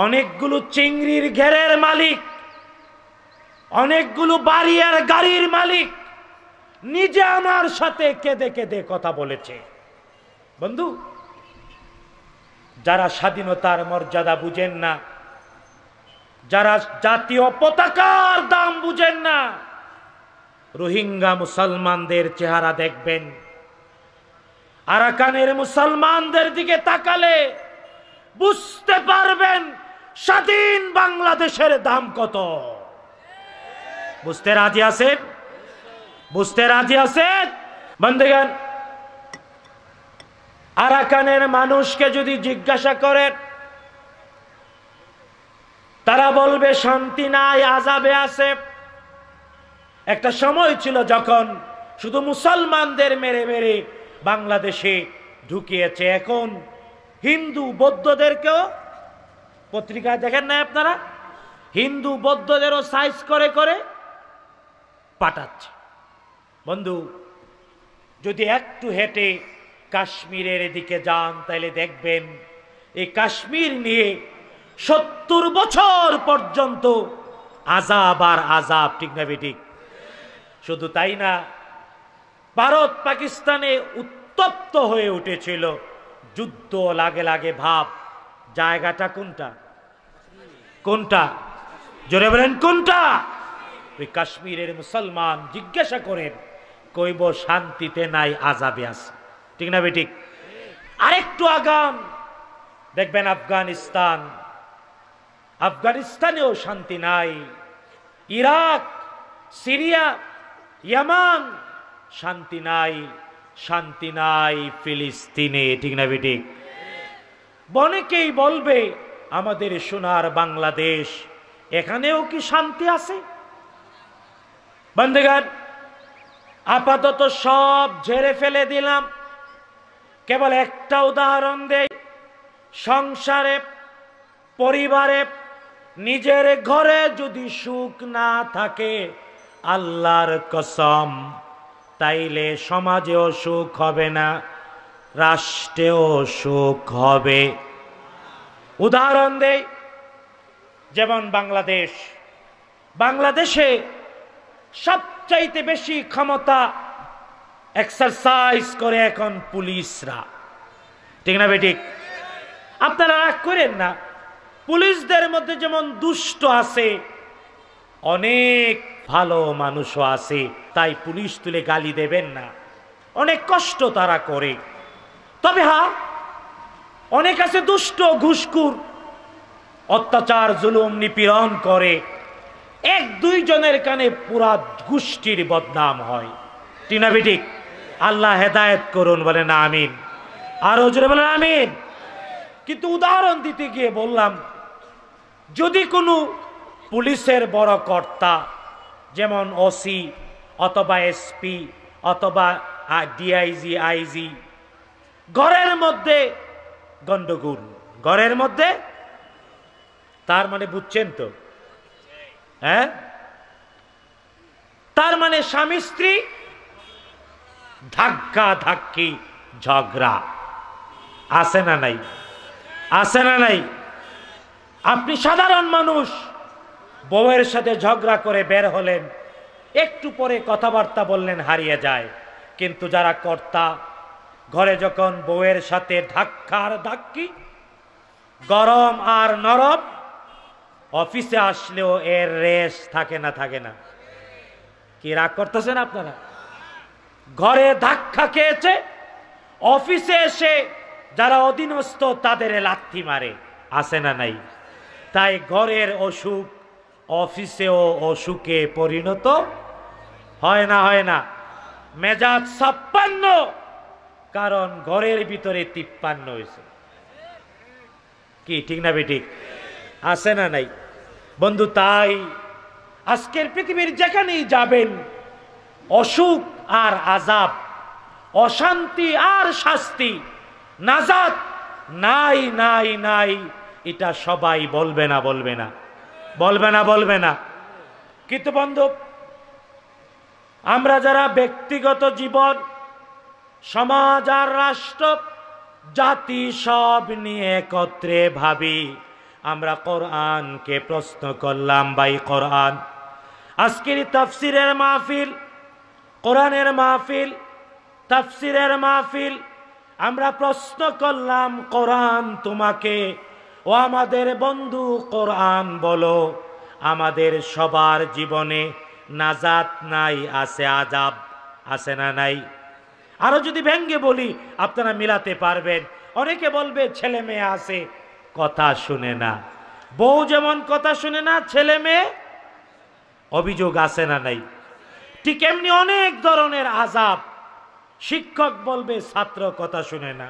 Speaker 1: অনেকগুলো চিংড়ির ঘেরের মালিক অনেকগুলো বাড়ি আর গাড়ির মালিক নিজে আমার সাথে কেঁদে কেঁদে কথা বলেছে বন্ধু যারা স্বাধীনতার মর্যাদা বুঝেন না যারা জাতীয় পতাকার দাম বুঝেন না রোহিঙ্গা মুসলমানদের চেহারা দেখবেন আরাকানের মুসলমানদের দিকে তাকালে বুঝতে পারবেন স্বাধীন বাংলাদেশের দাম কত বুঝতে রাজি আছে বুঝতে রাজি আছে বন্ধুগান আরাকানের মানুষকে যদি জিজ্ঞাসা করেন তারা বলবে শান্তি নাই আজাবে আছে একটা সময় ছিল যখন শুধু মুসলমানদের মেরে মেরে বাংলাদেশে ঢুকিয়েছে এখন হিন্দু বৌদ্ধদেরকেও পত্রিকায় দেখেন না আপনারা হিন্দু বৌদ্ধদেরও সাইজ করে করে পাঠাচ্ছে বন্ধু যদি একটু হেঁটে কাশ্মীরের দিকে যান তাহলে দেখবেন এই কাশ্মীর নিয়ে সত্তর বছর পর্যন্ত আজাব আর আজাব ঠিক না ঠিক শুধু তাই না ভারত পাকিস্তানে উত্তপ্ত হয়ে উঠেছিল যুদ্ধ লাগে লাগে ভাব জায়গাটা কোনটা কোনটা জোরে বলেন কোনটা ওই কাশ্মীরের মুসলমান জিজ্ঞাসা করেন কইব শান্তিতে নাই আজাবে আছে ঠিক না বেঠিক আরেকটু আগাম দেখবেন আফগানিস্তান আফগানিস্তানেও শান্তি নাই ইরাক সিরিয়া ইয়ামান শান্তি নাই শান্তি নাই ফিলিস্তিনে ঠিক না বেঠিক অনেকেই বলবে আমাদের সোনার বাংলাদেশ এখানেও কি শান্তি আছে বন্ধুগান আপাতত সব ঝেড়ে ফেলে দিলাম কেবল একটা উদাহরণ দেই সংসারে পরিবারে নিজের ঘরে যদি সুখ না থাকে আল্লাহর কসম তাইলে সমাজেও সুখ হবে না রাষ্ট্রেও সুখ হবে উদাহরণ দেই যেমন বাংলাদেশ বাংলাদেশে সবচাইতে বেশি ক্ষমতা এক্সারসাইজ করে এখন পুলিশরা ঠিক না বেঠিক আপনারা রাগ করেন না পুলিশদের মধ্যে যেমন দুষ্ট আছে অনেক ভালো মানুষও আছে তাই পুলিশ তুলে গালি দেবেন না অনেক কষ্ট তারা করে তবে হ্যাঁ অনেক আছে দুষ্ট ঘুষকুর অত্যাচার জুলুম নিপীড়ন করে এক দুইজনের কানে পুরা গোষ্ঠীর বদনাম হয় টিনাবিটিক আল্লাহ হেদায়ত করুন বলে না আমিন আর হজরে বলে আমিন কিন্তু উদাহরণ দিতে গিয়ে বললাম যদি কোনো পুলিশের বড় কর্তা যেমন ওসি অথবা এসপি অথবা ডিআইজি আইজি ঘরের মধ্যে গণ্ডগোল ঘরের মধ্যে তার মানে বুঝছেন তো হ্যাঁ তার মানে স্বামী স্ত্রী ধাক্কা ধাক্কি ঝগড়া আছে না নাই আছে না নাই আপনি সাধারণ মানুষ বউয়ের সাথে ঝগড়া করে বের হলেন একটু পরে কথাবার্তা বললেন হারিয়ে যায় কিন্তু যারা কর্তা ঘরে যখন বউয়ের সাথে ধাক্কার ধাক্কি গরম আর নরম অফিসে আসলেও এর রেস থাকে না থাকে না কি রাগ করতেছেন আপনারা ঘরে ধাক্কা খেয়েছে অফিসে এসে যারা অধীনস্থ তাদের লাথি মারে আসে না নাই তাই ঘরের অসুখ অফিসেও অসুখে পরিণত হয় না হয় না মেজাজ ছাপ্পান্ন কারণ ঘরের ভিতরে তিপ্পান্ন হয়েছে কি ঠিক না বেঠিক আছে না নাই বন্ধু তাই আজকের পৃথিবীর যেখানেই যাবেন অসুখ আর আজাব অশান্তি আর শাস্তি নাজাত নাই নাই নাই এটা সবাই বলবে না বলবে না বলবে না বলবে না কিন্তু বন্ধু আমরা যারা ব্যক্তিগত জীবন সমাজ আর রাষ্ট্র জাতি সব নিয়ে একত্রে ভাবি আমরা কোরআনকে প্রশ্ন করলাম বাই কোরআন আজকের তফসিরের মাহফিল কোরআনের মাহফিল তফসিরের মাহফিল আমরা প্রশ্ন করলাম কোরআন তোমাকে ও আমাদের বন্ধু কোরআন বলো আমাদের সবার জীবনে নাজাত নাই আছে আজাব আছে না নাই আরও যদি ব্যঙ্গে বলি আপনারা মিলাতে পারবেন অনেকে বলবে ছেলে মেয়ে আছে কথা শুনে না বউ যেমন কথা শুনে না ছেলে মেয়ে অভিযোগ আছে না নাই ঠিক এমনি অনেক ধরনের আজাব শিক্ষক বলবে ছাত্র কথা শুনে না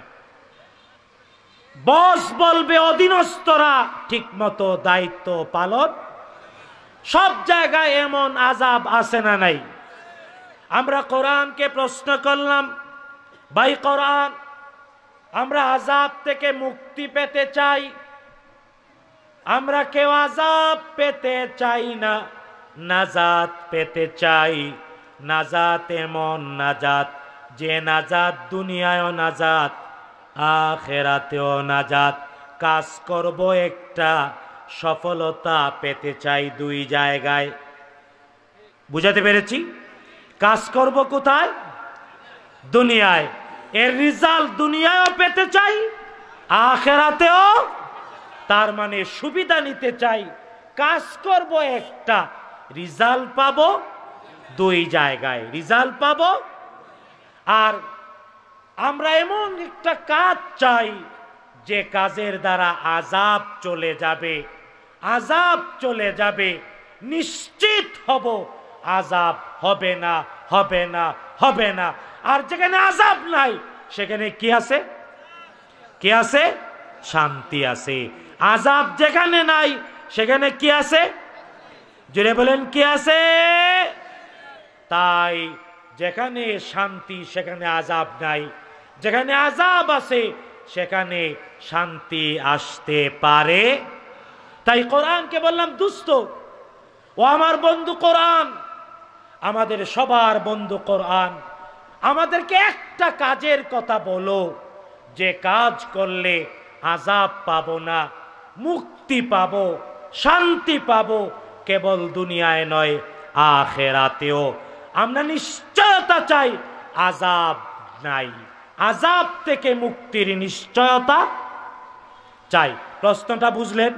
Speaker 1: বস বলবে অধীনস্থরা ঠিক মতো দায়িত্ব পালন সব জায়গায় এমন আজাব আছে না নাই আমরা কোরআনকে প্রশ্ন করলাম ভাই কোরআন আমরা আজাব থেকে মুক্তি পেতে চাই আমরা কেউ আজাব পেতে চাই না নাজাত পেতে চাই নাজাত এমন নাজাত যে নাজাত দুনিয়ায়ও নাজাত আখেরাতেও নাজাত কাজ করব একটা সফলতা পেতে চাই দুই জায়গায় বুঝাতে পেরেছি কাজ করব কোথায় দুনিয়ায় এর রিজাল্ট দুনিয়াও পেতে চাই আখেরাতেও তার মানে সুবিধা নিতে চাই কাজ করব একটা রিজাল্ট পাবো দুই জায়গায় রিজাল্ট পাবো আর আমরা এমন একটা কাজ চাই যে কাজের দ্বারা আজাব চলে যাবে আজাব চলে যাবে নিশ্চিত হব আজাব হবে না হবে না হবে না আর যেখানে আজাব নাই সেখানে কি আছে কি আছে শান্তি আছে আজাব যেখানে নাই সেখানে কি আছে জুড়ে বলেন কি আছে তাই যেখানে শান্তি সেখানে আজাব নাই যেখানে আজাব আছে সেখানে শান্তি আসতে পারে তাই কোরআনকে বললাম দুস্থ ও আমার বন্ধু কোরআন আমাদের সবার বন্ধু কোরআন আমাদেরকে একটা কাজের কথা বলো যে কাজ করলে আজাব পাবো না মুক্তি পাব শান্তি পাব কেবল দুনিয়ায় নয় আখেরাতেও আমরা নিশ্চয়তা চাই আজাব নাই আজাব থেকে মুক্তির নিশ্চয়তা চাই প্রশ্নটা বুঝলেন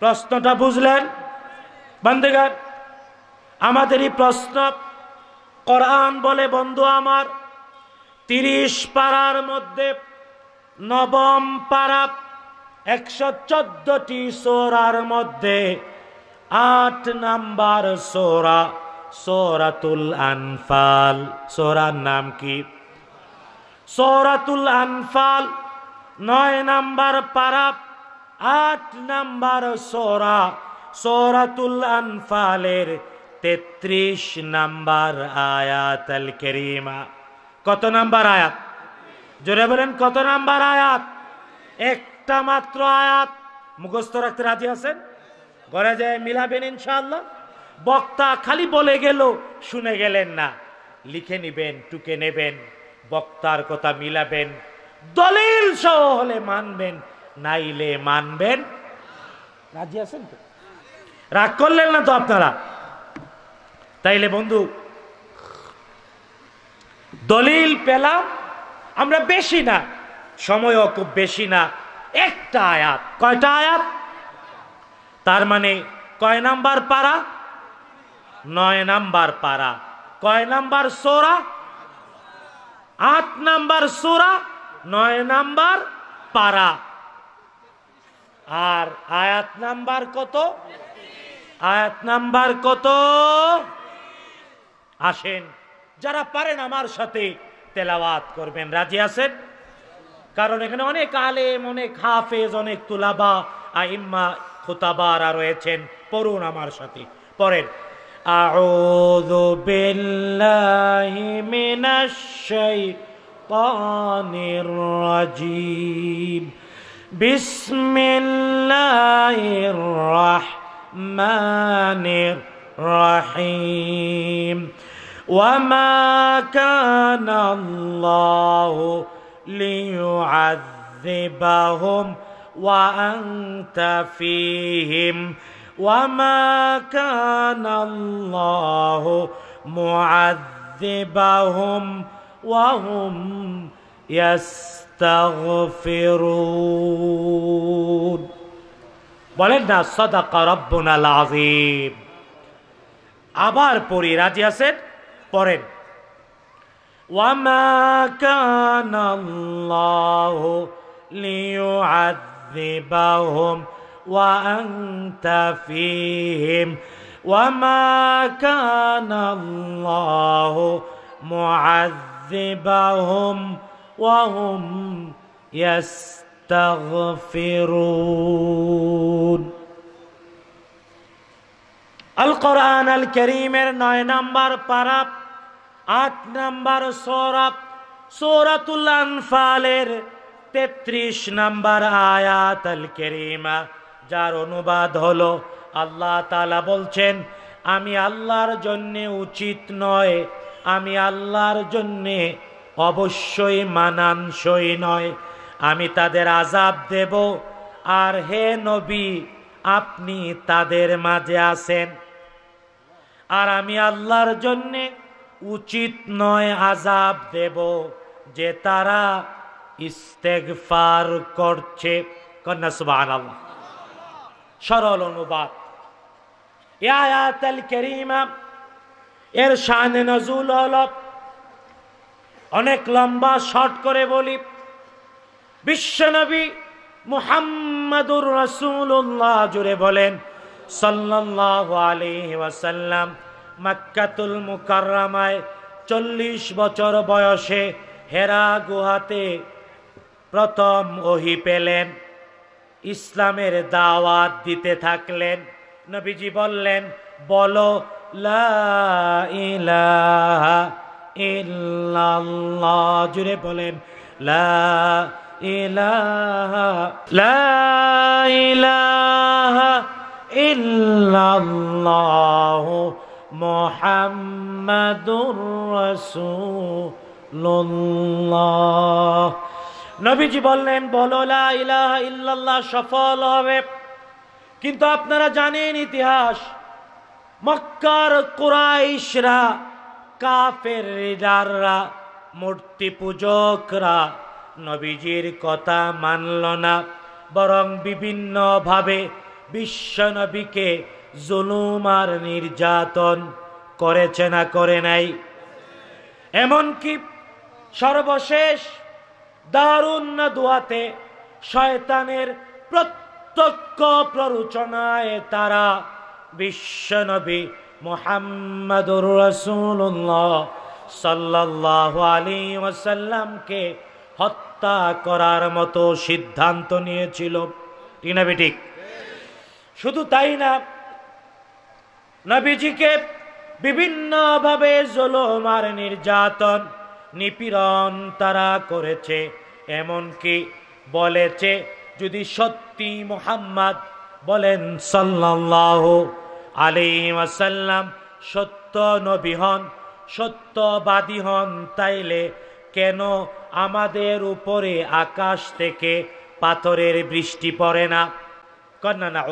Speaker 1: প্রশ্নটা বুঝলেন বন্দেগার আমাদেরই প্রশ্ন কোরআন বলে বন্ধু আমার তিরিশ পাড়ার মধ্যে নবম পাড়া একশো চোদ্দটি সোরার মধ্যে আট নাম্বার সোরা সোরাতুল আনফাল সোরার নাম কি সোরাতুল আনফাল নয় নাম্বার পাড়া আট নাম্বার সোরা সোরাতুল আনফালের তেত্রিশ নাম্বার আয়াত আল কেরিমা কত নাম্বার আয়াত জোরে বলেন কত নাম্বার আয়াত একটা মাত্র আয়াত মুখস্থ রাখতে রাজি আছেন ঘরে যায় মিলাবেন ইনশাল্লাহ বক্তা খালি বলে গেল শুনে গেলেন না লিখে নিবেন টুকে নেবেন বক্তার কথা মিলাবেন দলিল সহ হলে মানবেন নাইলে মানবেন রাজি আছেন তো রাগ করলেন না তো আপনারা তাইলে বন্ধু দলিল পেলাম আমরা বেশি না সময়ও খুব বেশি না একটা আয়াত কয়টা আয়াত তার মানে কয় নাম্বার পারা নয় নাম্বার পারা কয় নাম্বার সোরা আট নাম্বার সোরা নয় নাম্বার পারা আর আয়াত নাম্বার কত আয়াত নাম্বার কত আসেন যারা পারেন আমার সাথে তেলাওয়াত করবেন রাজি আছেন কারণ এখানে অনেক আলেম অনেক হাফেজ অনেক তুলাবা আইম্মা খুতাবারা রয়েছেন পড়ুন আমার সাথে পরের أعوذ بالله من الشيطان الرجيم بسم الله الرحمن الرحيم وما كان الله ليعذبهم وأنت فيهم وما كان الله معذبهم وهم يستغفرون বলেন না সদাকা রব্বুনাল আজিম আবার পড়ি রাজি আছেন পড়েন وما كان الله ليعذبهم وأنت فيهم وما كان الله معذبهم وهم يستغفرون আল কোরআন আল করিমের নয় নম্বর পারা আট নাম্বার সৌরভ সৌরাতুল আনফালের তেত্রিশ নাম্বার আয়াত আল কেরিমা যার অনুবাদ হলো আল্লাহ তালা বলছেন আমি আল্লাহর জন্যে উচিত নয় আমি আল্লাহর জন্যে অবশ্যই মানানসই নয় আমি তাদের আজাব দেব আর হে নবী আপনি তাদের মাঝে আছেন আর আমি আল্লাহর জন্যে উচিত নয় আজাব দেব যে তারা ইস্তেকফার করছে কন্যা সুবাহ আল্লাহ সরল অনুবাদ এর শান নজুল হল অনেক লম্বা শর্ট করে বলি বিশ্বনবী মুহাম্মাদুর রসুল্লাহ জুড়ে বলেন সাল্লাহ আলি ওয়াসাল্লাম মাক্কাতুল মুকাররামায় চল্লিশ বছর বয়সে হেরা গুহাতে প্রথম ওহি পেলেন ইসলামের দাওয়াত দিতে থাকলেন নবীজি বললেন বলো জুড়ে বলেন ইহ মোহাম্মদুর রসুল্লাহ নবীজি বললেন বলো লা ইলাহা ইল্লাল্লাহ সফল হবে কিন্তু আপনারা জানেন ইতিহাস মক্কার কুরাইশরা কাফের রিদাররা মূর্তি পূজকরা নবীজির কথা মানল না বরং বিভিন্নভাবে নবীকে জুলুম আর নির্যাতন করেছে না করে নাই এমনকি সর্বশেষ দারুণ দোয়াতে শয়তানের প্রত্যক্ষ প্ররোচনায় তারা বিশ্বনবী মোহাম্মদুর রসুল্লাহ সাল্লাহ আলী ওয়াসাল্লামকে হত্যা করার মতো সিদ্ধান্ত নিয়েছিল ঠিক শুধু তাই না নবীজিকে বিভিন্নভাবে জলম নির্যাতন নিপীড়ন তারা করেছে এমনকি বলেছে যদি সত্যি মোহাম্মদ বলেন সাল্লাহ আলিমাসাল্লাম সত্য নবী হন সত্যবাদী হন তাইলে কেন আমাদের উপরে আকাশ থেকে পাথরের বৃষ্টি পড়ে না কন্যা না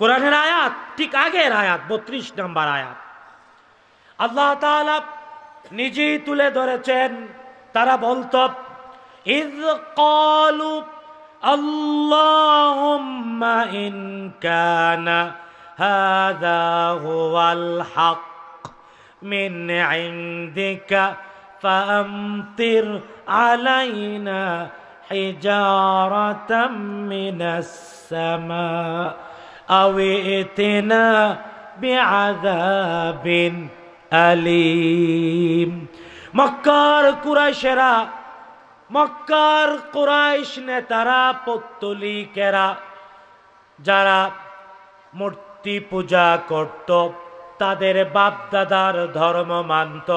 Speaker 1: কোরআনের আয়াত ঠিক আগের আয়াত বত্রিশ নাম্বার আয়াত আল্লাহ নিজেই তুলে ধরেছেন তারা বলত আলাইনা হেজারতম মিনাস أو ائتنا بعذاب أليم মক্কার কুরাইশেরা মক্কার কুরাইশ নেতারা পত্তলিকেরা যারা মূর্তি পূজা করত তাদের বাপদাদার ধর্ম মানত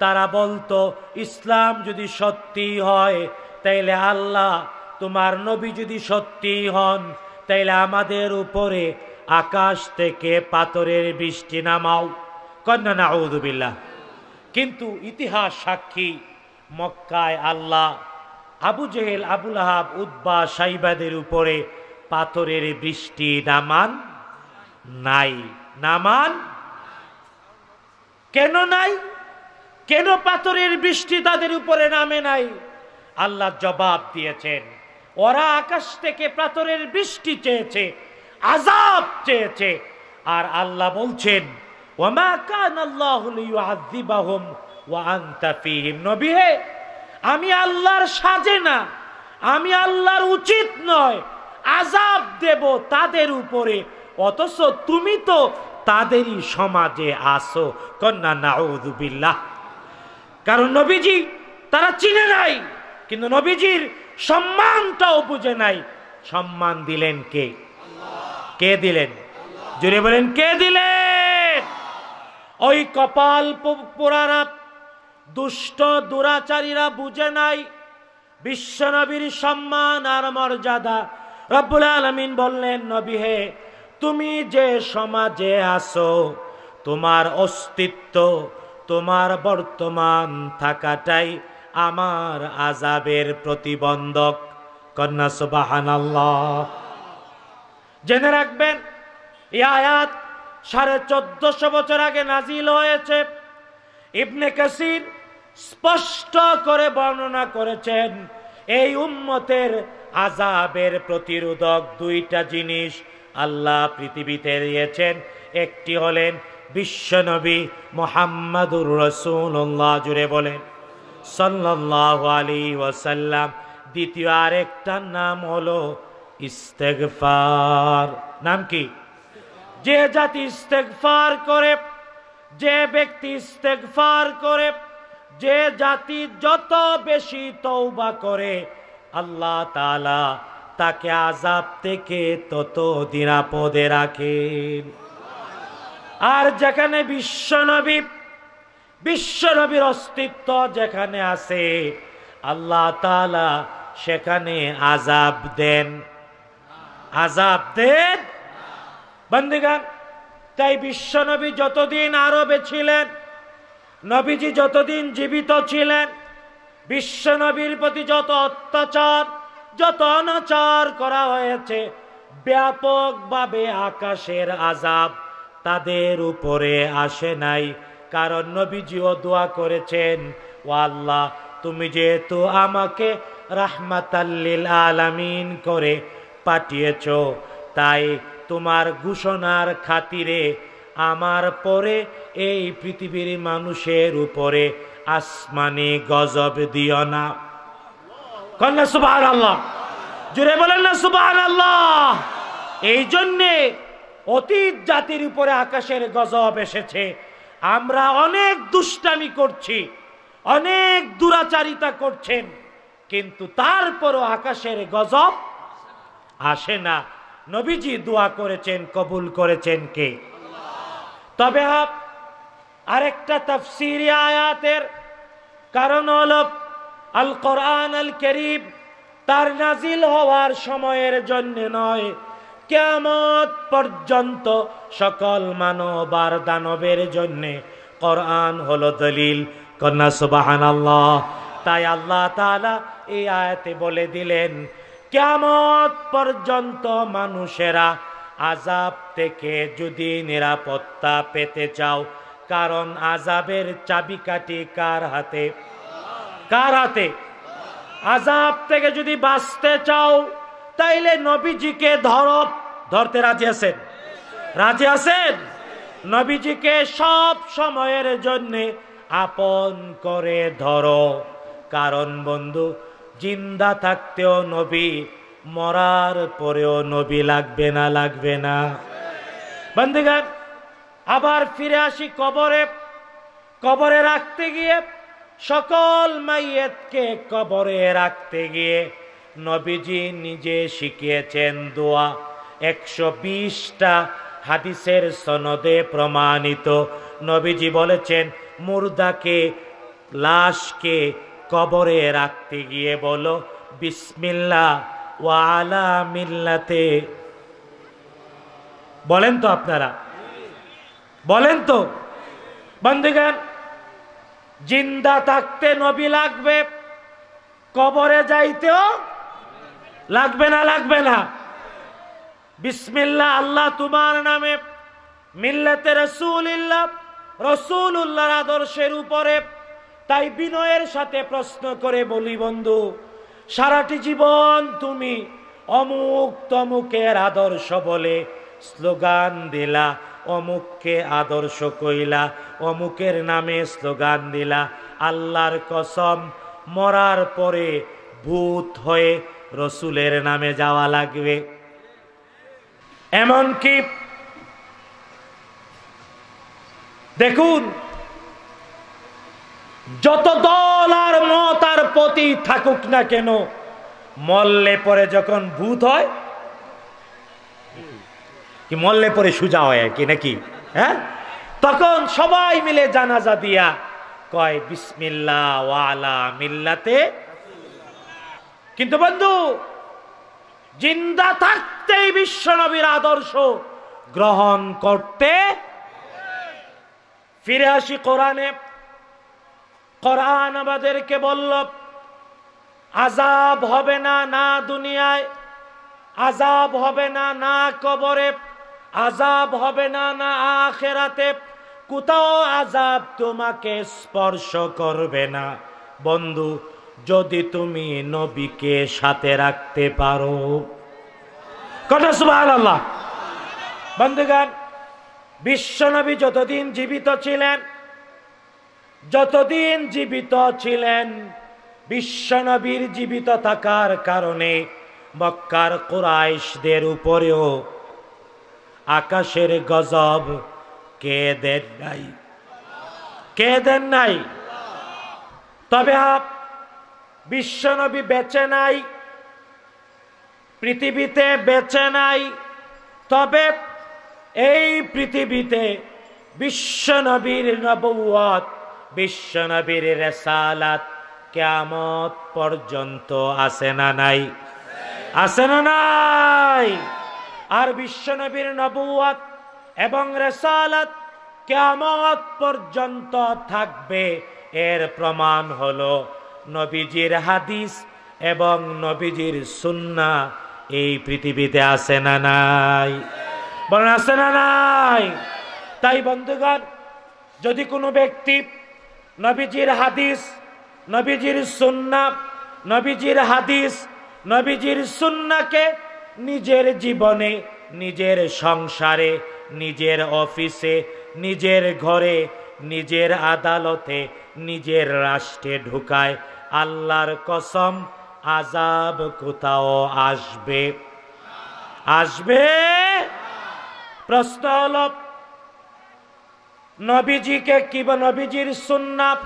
Speaker 1: তারা বলতো ইসলাম যদি সত্যি হয় তাইলে আল্লাহ তোমার নবী যদি সত্যি হন তাইলে আমাদের উপরে আকাশ থেকে পাথরের বৃষ্টি নামাও কন্যা নাউদুবিল্লা কিন্তু ইতিহাস সাক্ষী মক্কায় আল্লাহ আবু জেহেল আবুল আহাব উদ্বা সাইবাদের উপরে পাথরের বৃষ্টি নামান নাই নামান কেন নাই কেন পাথরের বৃষ্টি তাদের উপরে নামে নাই আল্লাহ জবাব দিয়েছেন ওরা আকাশ থেকে প্রাতরের বৃষ্টি চেয়েছে আজাব চেয়েছে আর আল্লাহ বলছেন আমি আল্লাহর সাজে না আমি আল্লাহর উচিত নয় আজাব দেব তাদের উপরে অথচ তুমি তো তাদেরই সমাজে আসো কন্যা নাউদুবিল্লাহ কারণ নবীজি তারা চিনে নাই কিন্তু নবীজির সম্মানটাও বুঝে নাই সম্মান দিলেন কে কে দিলেন জুড়ে বলেন কে দিলেন ওই কপাল পোড়ারা দুষ্ট দুরাচারীরা বুঝে নাই বিশ্বনবীর সম্মান আর মর্যাদা রব্বুল আলমিন বললেন নবী হে তুমি যে সমাজে আসো তোমার অস্তিত্ব তোমার বর্তমান থাকাটাই আমার আজাবের প্রতিবন্ধক কন্যা সুবাহান জেনে রাখবেন এই আয়াত সাড়ে চোদ্দশো বছর আগে নাজিল হয়েছে ইবনে কাসির স্পষ্ট করে বর্ণনা করেছেন এই উম্মতের আজাবের প্রতিরোধক দুইটা জিনিস আল্লাহ পৃথিবীতে দিয়েছেন একটি হলেন বিশ্বনবী মোহাম্মদুর রসুল্লাহ জুড়ে বলেন সাল্লাহ ওয়াসাল্লাম দ্বিতীয় আরেকটা নাম হলো ইস্তেকফার নাম কি যে জাতি ইস্তেকফার করে যে ব্যক্তি ইস্তেকফার করে যে জাতি যত বেশি তৌবা করে আল্লাহ তালা তাকে আজাব থেকে তত নিরাপদে রাখেন আর যেখানে বিশ্বনবী বিশ্বনবীর অস্তিত্ব যেখানে আছে আল্লাহ তালা সেখানে আজাব দেন আজাব দেন বন্দিগান তাই বিশ্বনবী যতদিন আরবে ছিলেন নবীজি যতদিন জীবিত ছিলেন বিশ্বনবীর প্রতি যত অত্যাচার যত অনাচার করা হয়েছে ব্যাপকভাবে আকাশের আজাব তাদের উপরে আসে নাই কারণ নবীজিও দোয়া করেছেন ও আল্লাহ তুমি যেহেতু আমাকে রাহমাতাল্লিল আলামিন করে পাঠিয়েছ তাই তোমার ঘোষণার খাতিরে আমার পরে এই পৃথিবীর মানুষের উপরে আসমানি গজব দিও না কন্যা সুবাহ আল্লাহ জুড়ে বলেন না সুবাহ আল্লাহ এই জন্যে অতীত জাতির উপরে আকাশের গজব এসেছে আমরা অনেক দুষ্টামি করছি অনেক দুরাচারিতা করছেন কিন্তু তারপরও আকাশের গজব আসে না নবীজি দোয়া করেছেন কবুল করেছেন কে তবে আরেকটা তফসির আয়াতের কারণ হল আল কোরআন আল করিব তার নাজিল হওয়ার সময়ের জন্য নয় কেমত পর্যন্ত সকল মানব আর দানবের জন্যে কোরআন হলো দলিল কন্যা সুবাহান আল্লাহ তাই আল্লাহ তালা এই আয়াতে বলে দিলেন কেমত পর্যন্ত মানুষেরা আজাব থেকে যদি নিরাপত্তা পেতে চাও কারণ আজাবের চাবিকাঠি কার হাতে কার হাতে আজাব থেকে যদি বাঁচতে চাও তাইলে নবীজিকে ধরব ধরতে রাজি আছেন রাজি আছেন নবীজিকে সব সময়ের জন্য আপন করে ধরো কারণ বন্ধু জিন্দা থাকতেও নবী মরার পরেও নবী লাগবে না লাগবে না বন্ধুগান আবার ফিরে আসি কবরে কবরে রাখতে গিয়ে সকল মাইয়েতকে কবরে রাখতে গিয়ে নবীজি নিজে শিখিয়েছেন দোয়া একশো বিশটা হাদিসের সনদে প্রমাণিত নবীজি বলেছেন মুর্দাকে লাশকে কবরে রাখতে গিয়ে বলো বিসমিল্লা ওয়ালা মিল্লাতে বলেন তো আপনারা বলেন তো বন্ধুগান জিন্দা থাকতে নবী লাগবে কবরে যাইতেও লাগবে না লাগবে না বিসমিল্লা আল্লাহ তোমার নামে মিল্লাতে রসুল্লাহ রসুল্লাহর আদর্শের উপরে তাই বিনয়ের সাথে প্রশ্ন করে বলি বন্ধু সারাটি জীবন তুমি অমুক তমুকের আদর্শ বলে স্লোগান দিলা অমুককে আদর্শ কইলা অমুকের নামে স্লোগান দিলা আল্লাহর কসম মরার পরে ভূত হয়ে রসুলের নামে যাওয়া লাগবে এমন কি দেখুন যত দল আর মত আর পতি থাকুক না কেন মল্লে পরে যখন ভূত হয় কি মল্লে পরে সুজা হয় কি নাকি হ্যাঁ তখন সবাই মিলে জানাজা দিয়া কয় বিসমিল্লা ওয়ালা মিল্লাতে কিন্তু বন্ধু জিন্দা থাকতেই বিশ্বনবীর আদর্শ গ্রহণ করতে ফিরে আসি কোরআনে কোরআন আমাদেরকে বলল আজাব হবে না না দুনিয়ায় আজাব হবে না না কবরে আজাব হবে না না আখেরাতে কোথাও আজাব তোমাকে স্পর্শ করবে না বন্ধু যদি তুমি নবীকে সাথে রাখতে পারো কথা সুবাহ আল্লাহ বন্ধুগান বিশ্বনবী যতদিন জীবিত ছিলেন যতদিন জীবিত ছিলেন বিশ্বনবীর জীবিত থাকার কারণে মক্কার কোরাইশদের উপরেও আকাশের গজব কে দেন নাই কে দেন নাই তবে আপ বিশ্বনবী বেঁচে নাই পৃথিবীতে বেঁচে নাই তবে এই পৃথিবীতে বিশ্বনবীর নবৌয়াত বিশ্বনবীর রেসালাত কেয়ামত পর্যন্ত আসে না নাই আসে না নাই আর বিশ্বনবীর নবৌয়াত এবং রেসালাত কেয়ামত পর্যন্ত থাকবে এর প্রমাণ হলো নবীজির হাদিস এবং নবীজির সুন্না এই পৃথিবীতে আসে না নাই আসে না নাই তাই বন্ধুগণ যদি কোনো ব্যক্তি নবীজির হাদিস নবীজির সুন্না নবীজির হাদিস নবীজির সুন্নাকে নিজের জীবনে নিজের সংসারে নিজের অফিসে নিজের ঘরে নিজের আদালতে নিজের রাষ্ট্রে ঢুকায় আল্লাহর কসম আজাব কোথাও আসবে আসবে প্রশ্ন হল নবীজিকে কিবা নবীজির সুন্নাপ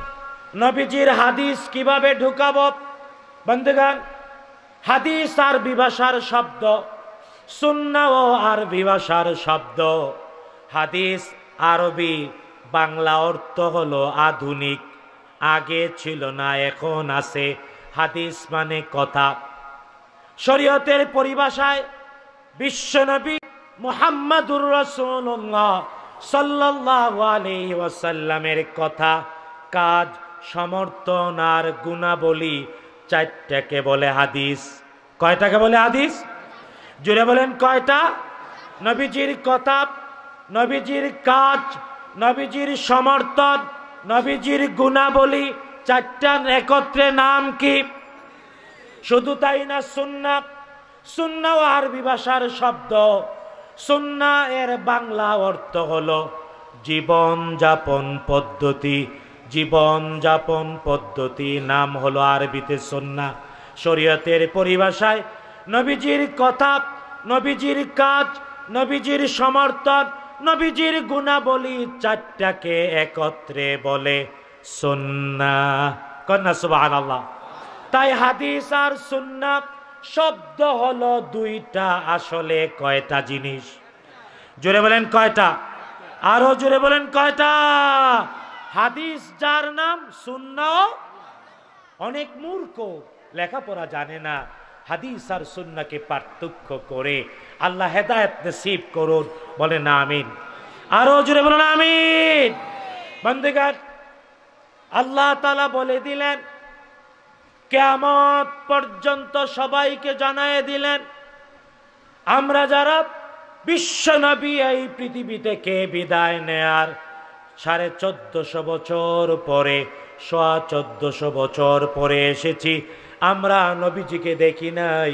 Speaker 1: নবীজির হাদিস কিভাবে ঢুকাব বন্ধুগান হাদিস আর বিভাষার শব্দ সুন্না ও আর বিভাষার শব্দ হাদিস আরবি বাংলা অর্থ হলো আধুনিক আগে ছিল না এখন আছে হাদিস মানে কথা শরীয়তের পরিভাষায় বিশ্বনবী মোহাম্মদুর রসুল্লাহ সাল্লাহ ওয়াসাল্লামের কথা কাজ সমর্থন আর গুণাবলী চারটাকে বলে হাদিস কয়টাকে বলে হাদিস জুড়ে বলেন কয়টা নবীজির কথা নবীজির কাজ নবীজির সমর্থন নবীজির গুণাবলী চারটা একত্রে নাম কি শুধু তাই না সুন্না সুন্না আরবি ভাষার শব্দ সুন্না এর বাংলা অর্থ হল জীবন যাপন পদ্ধতি জীবন যাপন পদ্ধতি নাম হলো আরবিতে সন্না শরীয়তের পরিভাষায় নবীজির কথা নবীজির কাজ নবীজির সমর্থন নবীজির গুণাবলী চারটাকে একত্রে বলে সুন্না কন্যা সুবাহ আল্লাহ তাই হাদিস আর সুন্না শব্দ হলো দুইটা আসলে কয়টা জিনিস জোরে বলেন কয়টা আরো জোরে বলেন কয়টা হাদিস যার নাম সুন্না অনেক মূর্খ লেখাপড়া জানে না হাদিস আর সুন্নাকে পার্থক্য করে আল্লাহ হেদায়ত নসিফ করুন বলে না আমিন আরো জুড়ে বলুন আমিন বন্দিগার আল্লাহ তালা বলে দিলেন কেমত পর্যন্ত সবাইকে জানায় দিলেন আমরা যারা নবী এই পৃথিবী থেকে বিদায় নেয়ার সাড়ে চোদ্দশো বছর পরে সোয়া চোদ্দশো বছর পরে এসেছি আমরা নবীজিকে দেখি নাই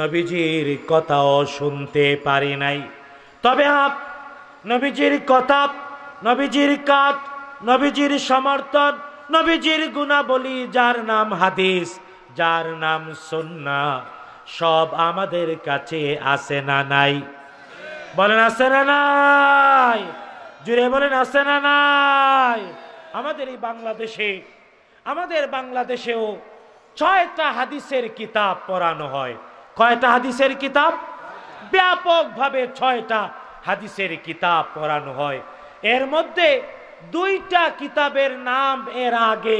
Speaker 1: নবীজির কথাও শুনতে পারি নাই তবে আপ নবীজির কথা নবীজির কাত নবীজির সমর্থন নবীজির গুণাবলী যার নাম হাদিস যার নাম সন্না সব আমাদের কাছে আছে না নাই বলেন আসে না নাই জুড়ে বলেন আসে না নাই আমাদের এই বাংলাদেশে আমাদের বাংলাদেশেও ছয়টা হাদিসের কিতাব পড়ানো হয় কয়টা হাদিসের কিতাব ব্যাপকভাবে ছয়টা হাদিসের কিতাব পড়ানো হয় এর মধ্যে দুইটা কিতাবের নাম এর আগে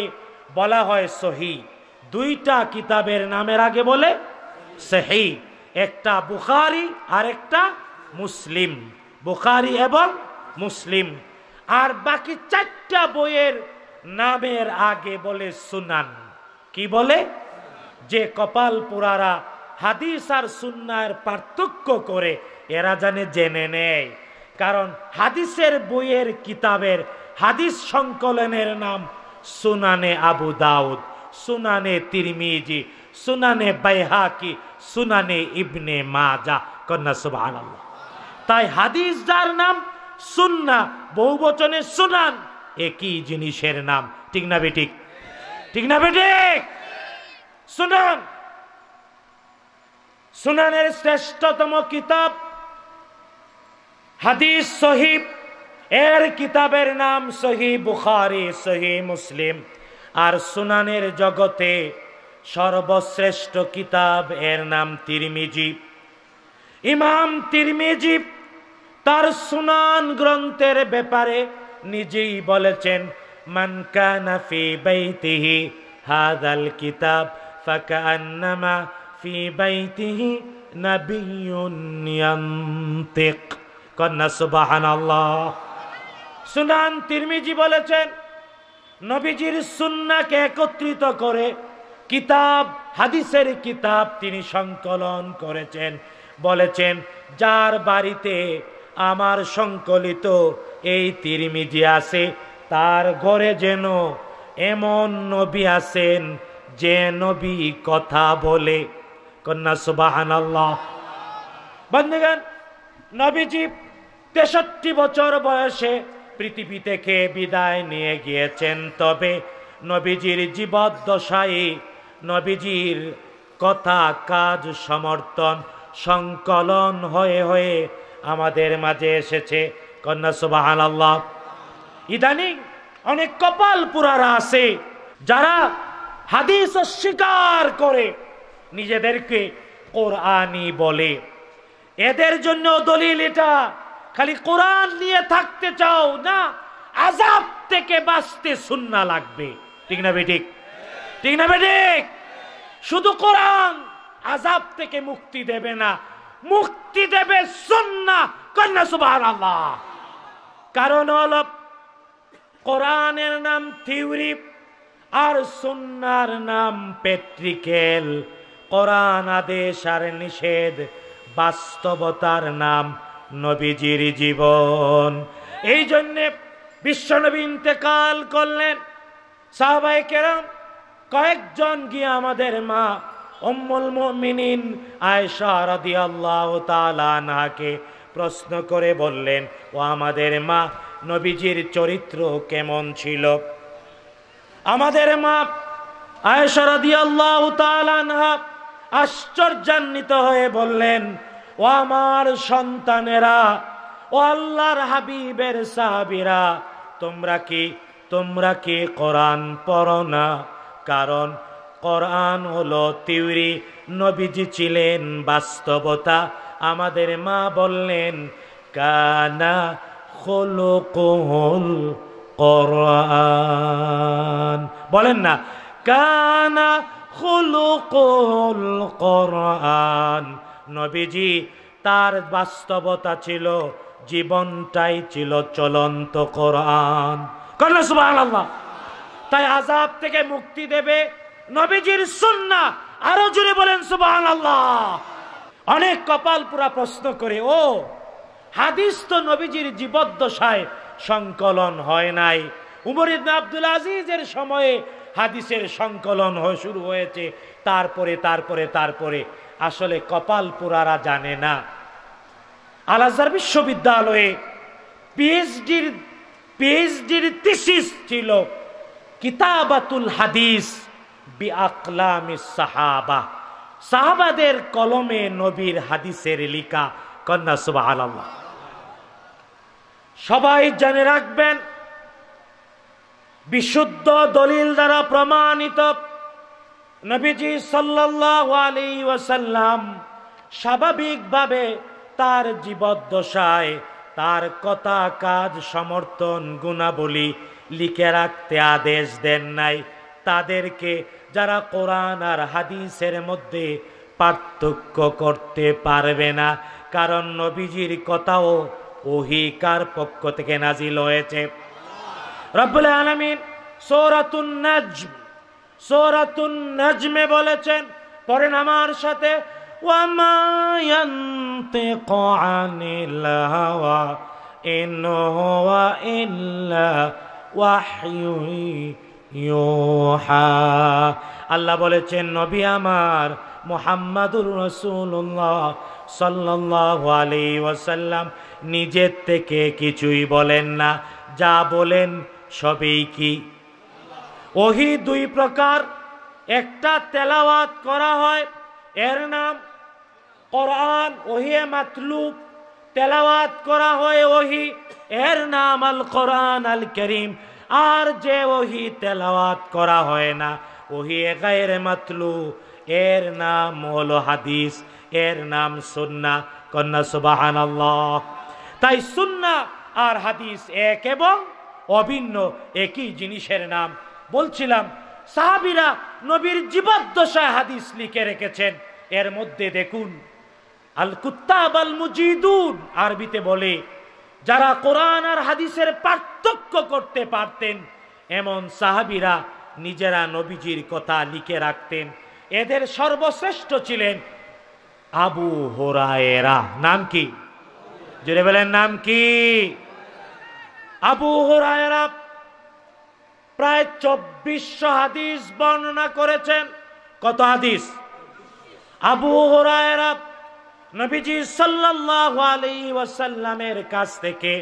Speaker 1: বলা হয় সহি দুইটা কিতাবের নামের আগে বলে সহি একটা বুখারি আর একটা মুসলিম বুখারি এবং মুসলিম আর বাকি চারটা বইয়ের নামের আগে বলে সুনান কি বলে যে কপাল পুরারা হাদিস আর সুন্নার পার্থক্য করে এরা জানে জেনে নেয় কারণ হাদিসের বইয়ের কিতাবের হাদিস সংকলনের নাম সুনানে আবু দাউদ সুনানে তিরমিজি সুনানে বাইহাকি সুনানে ইবনে মাজা কন্যা সুবাহ তাই হাদিস যার নাম সুন্না বহু বচনে সুনান একই জিনিসের নাম ঠিক না বেটিক ঠিক না বেটিক সুনান সুনানের শ্রেষ্ঠতম কিতাব হাদিস সহিব এর কিতাবের নাম সহি বুখারি সহি মুসলিম আর সুনানের জগতে সর্বশ্রেষ্ঠ কিতাব এর নাম তিরমিজি ইমাম তিরমিজি তার সুনান গ্রন্থের ব্যাপারে নিজেই বলেছেন মানকানাফি বৈতিহি হাদাল কিতাব ফাকা في بيته نبي ينطق কন্যা সুবাহান আল্লাহ সুনান তিরমিজি বলেছেন নবীজির সুন্নাকে একত্রিত করে কিতাব হাদিসের কিতাব তিনি সংকলন করেছেন বলেছেন যার বাড়িতে আমার সংকলিত এই তিরমিজি আছে তার ঘরে যেন এমন নবী আছেন যে নবী কথা বলে কন্যা সুবাহান আল্লাহ বন্ধুগান নবীজি তেষট্টি বছর বয়সে পৃথিবী থেকে বিদায় নিয়ে গিয়েছেন তবে নবীজির জীবদ্দশায় নবীজির কথা কাজ সমর্থন সংকলন হয়ে হয়ে আমাদের মাঝে এসেছে কন্যা সুবাহান আল্লাহ ইদানিং অনেক কপাল পুরারা আছে যারা হাদিস অস্বীকার করে নিজেদেরকে কোরআনই বলে এদের জন্য দলিল এটা খালি কোরআন নিয়ে থাকতে চাও না আজাব থেকে বাঁচতে সুন্না লাগবে ঠিক না বেঠিক ঠিক না বেঠিক শুধু কোরআন আজাব থেকে মুক্তি দেবে না মুক্তি দেবে সুন্না কন্যা সুবাহ আল্লাহ কারণ হল কোরআনের নাম থিউরি আর সুন্নার নাম পেট্রিকেল কোরআন আদেশ আর নিষেধ বাস্তবতার নাম নবীজির জীবন এই জন্যে নবী ইন্তেকাল করলেন সাহবাই কেরাম কয়েকজন গিয়ে আমাদের মা অম্মল মিনিন আয় রাদি আল্লাহ তালাকে প্রশ্ন করে বললেন ও আমাদের মা নবীজির চরিত্র কেমন ছিল আমাদের মা আয়সারদি রাদি আল্লাহ তালানহা আশ্চর্যান্বিত হয়ে বললেন ও আমার সন্তানেরা ও আল্লাহর হাবিবের সাহাবিরা তোমরা কি তোমরা কি কোরআন পর না কারণ কোরআন হলো তিউরি নবীজি ছিলেন বাস্তবতা আমাদের মা বললেন কানা কোহল কর বলেন না কানা খুলুকুল নবীজি তার বাস্তবতা ছিল জীবনটাই ছিল চলন্ত কোরআন তাই আজাব থেকে মুক্তি দেবে নবীজির সুন্না আরো জুড়ে বলেন সুবাহ অনেক কপাল পুরা প্রশ্ন করে ও হাদিস তো নবীজির জীবদ্দশায় সংকলন হয় নাই উমর ইবনা আব্দুল আজিজের সময়ে হাদিসের সংকলন হয়ে শুরু হয়েছে তারপরে তারপরে তারপরে আসলে কপাল পুরারা জানে না আলাজার বিশ্ববিদ্যালয়ে পিএইচডির পিএইচডির তিসিস ছিল কিতাবাতুল হাদিস বিআলামি সাহাবা সাহাবাদের কলমে নবীর হাদিসের লিকা কন্যা সুবাহ সবাই জানে রাখবেন বিশুদ্ধ দলিল দ্বারা প্রমাণিত নবীজি সাল্লাহ আলী ওয়াসাল্লাম স্বাভাবিকভাবে তার জীবদ্দশায় তার কথা কাজ সমর্থন গুণাবলী লিখে রাখতে আদেশ দেন নাই তাদেরকে যারা কোরআন আর হাদিসের মধ্যে পার্থক্য করতে পারবে না কারণ নবীজির কথাও ওহিকার পক্ষ থেকে নাজিল হয়েছে রব্বুল আলমিন সৌরাতুন নাজম সৌরাতুন নাজমে বলেছেন পড়েন আমার সাথে ওয়ামায়ন্তে আল্লাহ বলেছেন নবী আমার মোহাম্মদুর রসুল্লাহ সাল্লাহ আলী ওয়াসাল্লাম নিজের থেকে কিছুই বলেন না যা বলেন সবেই কি ওহি দুই প্রকার একটা তেলাওয়াত করা হয় এর নাম কোরআন ওহিয়ে মাতলুব তেলাওয়াত করা হয় ওহি এর নাম আল কোরআন আল করিম আর যে ওহি তেলাওয়াত করা হয় না ওহি গায়ের মাতলু এর নাম হলো হাদিস এর নাম সুন্না কন্যা সুবাহান তাই সুন্না আর হাদিস এক এবং অভিন্ন একই জিনিসের নাম বলছিলাম সাহাবিরা নবীর জীবদ্দশায় হাদিস লিখে রেখেছেন এর মধ্যে দেখুন আল কুত্তাব আল মুজিদুন আরবিতে বলে যারা কোরআন আর হাদিসের পার্থক্য করতে পারতেন এমন সাহাবিরা নিজেরা নবীজির কথা লিখে রাখতেন এদের সর্বশ্রেষ্ঠ ছিলেন আবু হোরায়েরা নাম কি জেনে বলেন নাম কি আবু হরায়রা প্রায় চব্বিশ হাদিস বর্ণনা করেছেন কত হাদিস আবু হরায়রা নবীজি সাল্লাহ আলী ওয়াসাল্লামের কাছ থেকে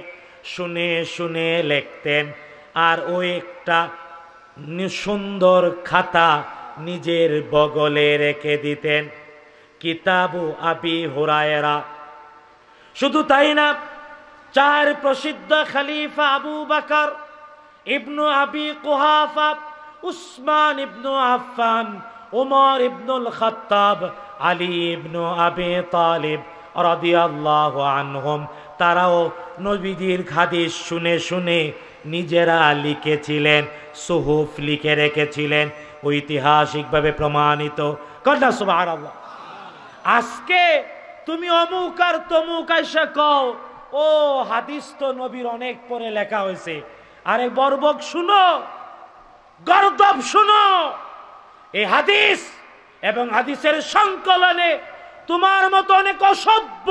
Speaker 1: শুনে শুনে লিখতেন আর ও একটা সুন্দর খাতা নিজের বগলে রেখে দিতেন কিতাবু আবি হোরায়রা শুধু তাই না চার প্রসিদ্ধ খালিফা আবু বাকর ইবনু আবি কুহাফা উসমান ইবনু আফান উমর ইবনুল খত্তাব আলী ইবনু আবে তালিব রদিয়াল্লাহ আনহম তারাও নবীজির খাদিস শুনে শুনে নিজেরা লিখেছিলেন সুহুফ লিখে রেখেছিলেন ঐতিহাসিকভাবে প্রমাণিত কন্যা সুবাহ আজকে তুমি অমুক আর তমুক আইসা কও ও হাদিস তো নবীর অনেক পরে লেখা হয়েছে আরে বরবক শুনো গর্দব শুনো এই হাদিস এবং হাদিসের সংকলনে তোমার মতো অনেক অসভ্য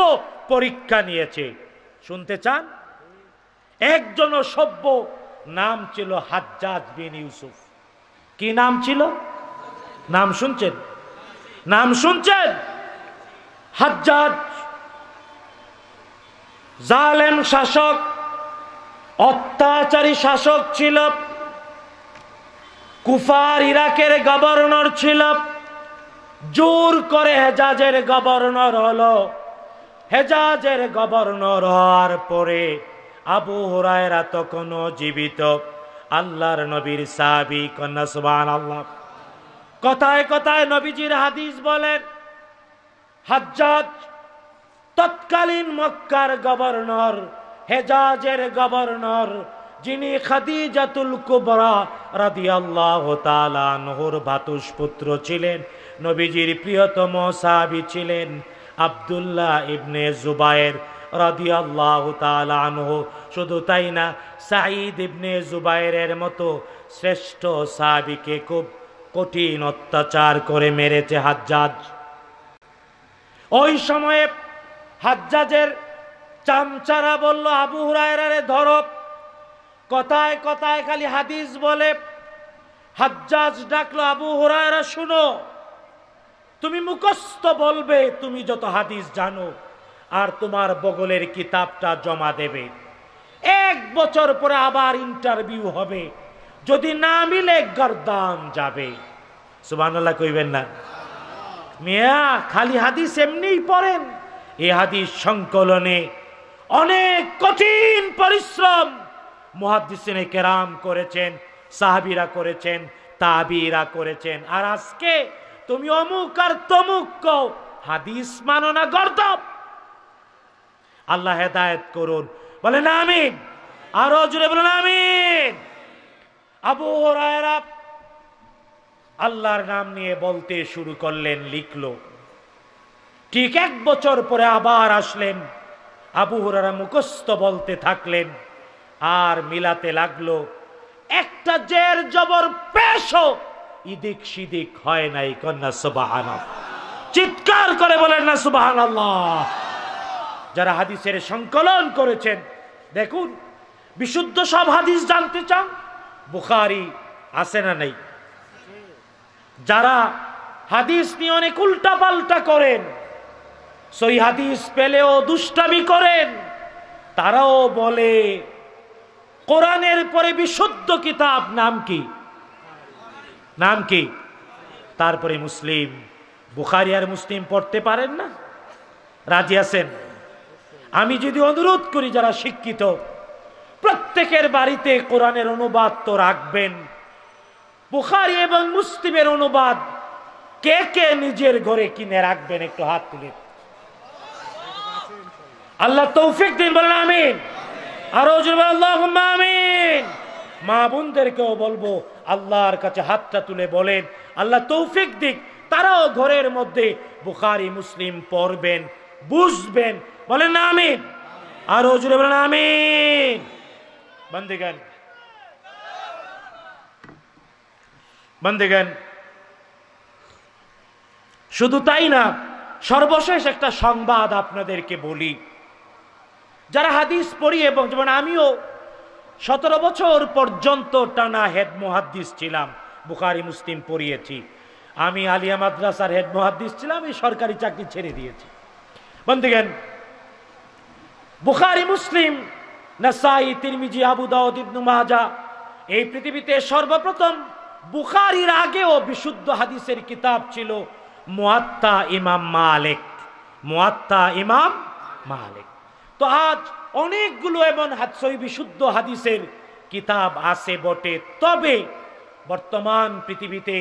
Speaker 1: পরীক্ষা নিয়েছে শুনতে চান একজন সভ্য নাম ছিল হাজ্জাজ বিন ইউসুফ কি নাম ছিল নাম শুনছেন নাম শুনছেন হাজ্জাজ জালেম শাসক অত্যাচারী শাসক ছিল কুফার ইরাকের গভর্নর ছিল জোর করে হেজাজের গভর্নর হল হেজাজের গভর্নর হওয়ার পরে আবু হরায়রা তখন জীবিত আল্লাহর নবীর সাহাবি কন্যা সুবান আল্লাহ কথায় কথায় নবীজির হাদিস বলেন হাজ্জাজ তৎকালীন মক্কার গভর্নর হেজাজের গভর্নর যিনি খাদিজাতুল কুবরা রাদিয়াল্লাহ তাআলা নহর ভাতুস পুত্র ছিলেন নবীজির প্রিয়তম সাহাবী ছিলেন আব্দুল্লাহ ইবনে জুবায়ের রাদিয়াল্লাহু তাআলা আনহু শুধু তাই না সাঈদ ইবনে জুবায়েরের মতো শ্রেষ্ঠ সাহাবীকে খুব কঠিন অত্যাচার করে মেরেছে হাজ্জাজ ওই সময়ে হাজ্জাজের চামচারা বলল আবু হুরায়রারে ধরো কথায় কথায় খালি হাদিস বলে হাজ্জাজ ডাকলো আবু হুরায়রা শুনো তুমি মুখস্থ বলবে তুমি যত হাদিস জানো আর তোমার বগলের কিতাবটা জমা দেবে এক বছর পরে আবার ইন্টারভিউ হবে যদি না মিলে গরদান যাবে সুবানাল্লাহ কইবেন না মিয়া খালি হাদিস এমনিই পড়েন এ হাদিস সংকলনে অনেক কঠিন পরিশ্রম মহাদিসিনে কেরাম করেছেন সাহাবিরা করেছেন তাবিরা করেছেন আর আজকে তুমি অমুক আর তমুক কও হাদিস মানো না গর্দব আল্লাহ হেদায়ত করুন বলে না আমি আরো জুড়ে বলেন আমিন আবু হরায়রা আল্লাহর নাম নিয়ে বলতে শুরু করলেন লিখলো ঠিক এক বছর পরে আবার আসলেন আবু হুরারা মুখস্থ বলতে থাকলেন আর মিলাতে লাগলো একটা জের জবর পেশো ইদিক সিদিক হয় নাই কন্যা সুবাহান চিৎকার করে বলেন না সুবাহান যারা হাদিসের সংকলন করেছেন দেখুন বিশুদ্ধ সব হাদিস জানতে চান বুখারি আসে না নেই যারা হাদিস নিয়ে অনেক উল্টা পাল্টা করেন সই হাদিস পেলেও দুষ্টামি করেন তারাও বলে কোরআনের পরে বিশুদ্ধ কিতাব নাম কি নাম কি তারপরে মুসলিম বুখারি আর মুসলিম পড়তে পারেন না রাজি আছেন আমি যদি অনুরোধ করি যারা শিক্ষিত প্রত্যেকের বাড়িতে কোরআনের অনুবাদ তো রাখবেন বুখারি এবং মুসলিমের অনুবাদ কে কে নিজের ঘরে কিনে রাখবেন একটু হাত তুলে আল্লাহ তৌফিক দিন বলেন আমিন আরো আল্লাহ আমিন মা বোনদেরকেও বলবো আল্লাহর কাছে হাতটা তুলে বলেন আল্লাহ তৌফিক দিক তারাও ঘরের মধ্যে বুখারি মুসলিম পড়বেন বুঝবেন বলেন না আমিন আর জুড়ে বলেন আমিন বন্দেগান বন্দেগান শুধু তাই না সর্বশেষ একটা সংবাদ আপনাদেরকে বলি যারা হাদিস পড়ি এবং যেমন আমিও সতেরো বছর পর্যন্ত টানা হেড মোহাদ্দিস ছিলাম বুখারি মুসলিম পড়িয়েছি আমি আলিয়া মাদ্রাসার হেড মোহাদ্দিস ছিলাম এই সরকারি চাকরি ছেড়ে দিয়েছি বন্ধুগণ বুখারি মুসলিম নাসাই তিরমিজি আবু দাউদ ইবনু মাহাজা এই পৃথিবীতে সর্বপ্রথম বুখারির আগেও বিশুদ্ধ হাদিসের কিতাব ছিল মোয়াত্তা ইমাম মালিক মোয়াত্তা ইমাম মালিক তো আজ অনেকগুলো এমন হাতসই বিশুদ্ধ হাদিসের কিতাব আছে বটে তবে বর্তমান পৃথিবীতে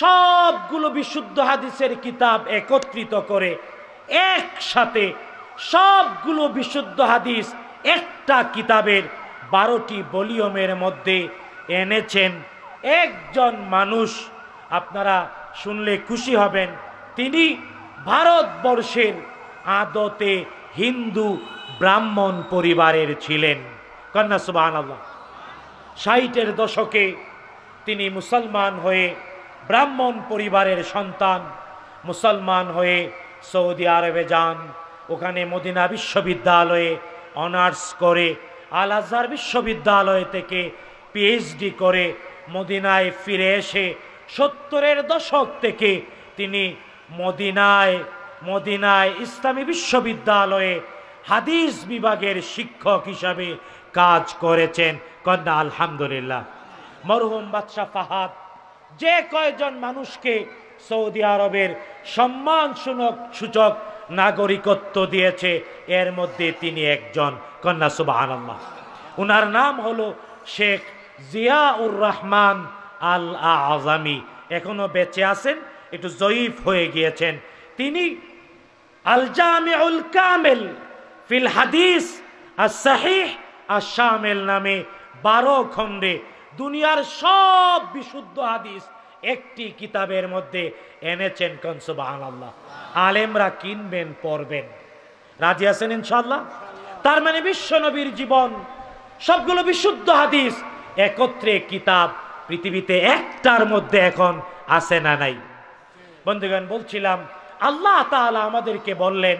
Speaker 1: সবগুলো বিশুদ্ধ হাদিসের কিতাব একত্রিত করে একসাথে সবগুলো বিশুদ্ধ হাদিস একটা কিতাবের বারোটি ভলিউমের মধ্যে এনেছেন একজন মানুষ আপনারা শুনলে খুশি হবেন তিনি ভারতবর্ষের আদতে হিন্দু ব্রাহ্মণ পরিবারের ছিলেন কন্যা সুবাহ আল্লাহ ষাটের দশকে তিনি মুসলমান হয়ে ব্রাহ্মণ পরিবারের সন্তান মুসলমান হয়ে সৌদি আরবে যান ওখানে মদিনা বিশ্ববিদ্যালয়ে অনার্স করে আল আজহার বিশ্ববিদ্যালয় থেকে পিএইচডি করে মদিনায় ফিরে এসে সত্তরের দশক থেকে তিনি মদিনায় মদিনায় ইসলামী বিশ্ববিদ্যালয়ে হাদিস বিভাগের শিক্ষক হিসাবে কাজ করেছেন কন্যা আলহামদুলিল্লাহ মরহুম বাদশাহ ফাহাদ যে কয়জন মানুষকে সৌদি আরবের সম্মানসূচক সূচক নাগরিকত্ব দিয়েছে এর মধ্যে তিনি একজন কন্যা সুবাহ উনার নাম হলো শেখ জিয়াউর রহমান আল আজামি এখনো বেঁচে আছেন একটু জয়ীফ হয়ে গিয়েছেন তিনি আল জামিউল কামেল ফিল হাদিস আর শাহিহ আর শামেল নামে বারো খণ্ডে দুনিয়ার সব বিশুদ্ধ হাদিস একটি কিতাবের মধ্যে এনেছেন কনসুবাহান আল্লাহ আলেমরা কিনবেন পড়বেন রাজি আছেন ইনশাল্লাহ তার মানে বিশ্বনবীর জীবন সবগুলো বিশুদ্ধ হাদিস একত্রে কিতাব পৃথিবীতে একটার মধ্যে এখন আসে না নাই বন্ধুগণ বলছিলাম আল্লাহ তালা আমাদেরকে বললেন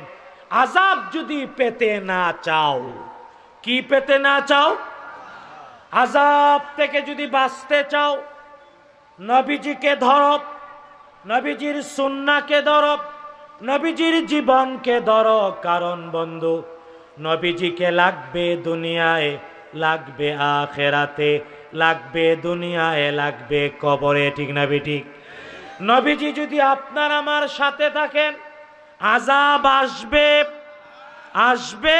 Speaker 1: আজাব যদি পেতে না চাও কি পেতে না চাও আজাব থেকে যদি বাঁচতে চাও নবীজিকে ধরব নবীজির সুন্নাকে ধরব নবীজির জীবনকে ধর কারণ বন্ধু নবীজিকে লাগবে দুনিয়ায় লাগবে আখেরাতে লাগবে দুনিয়ায় লাগবে কবরে ঠিক না বেঠিক নবীজি যদি আপনার আমার সাথে থাকেন আজাব আসবে আসবে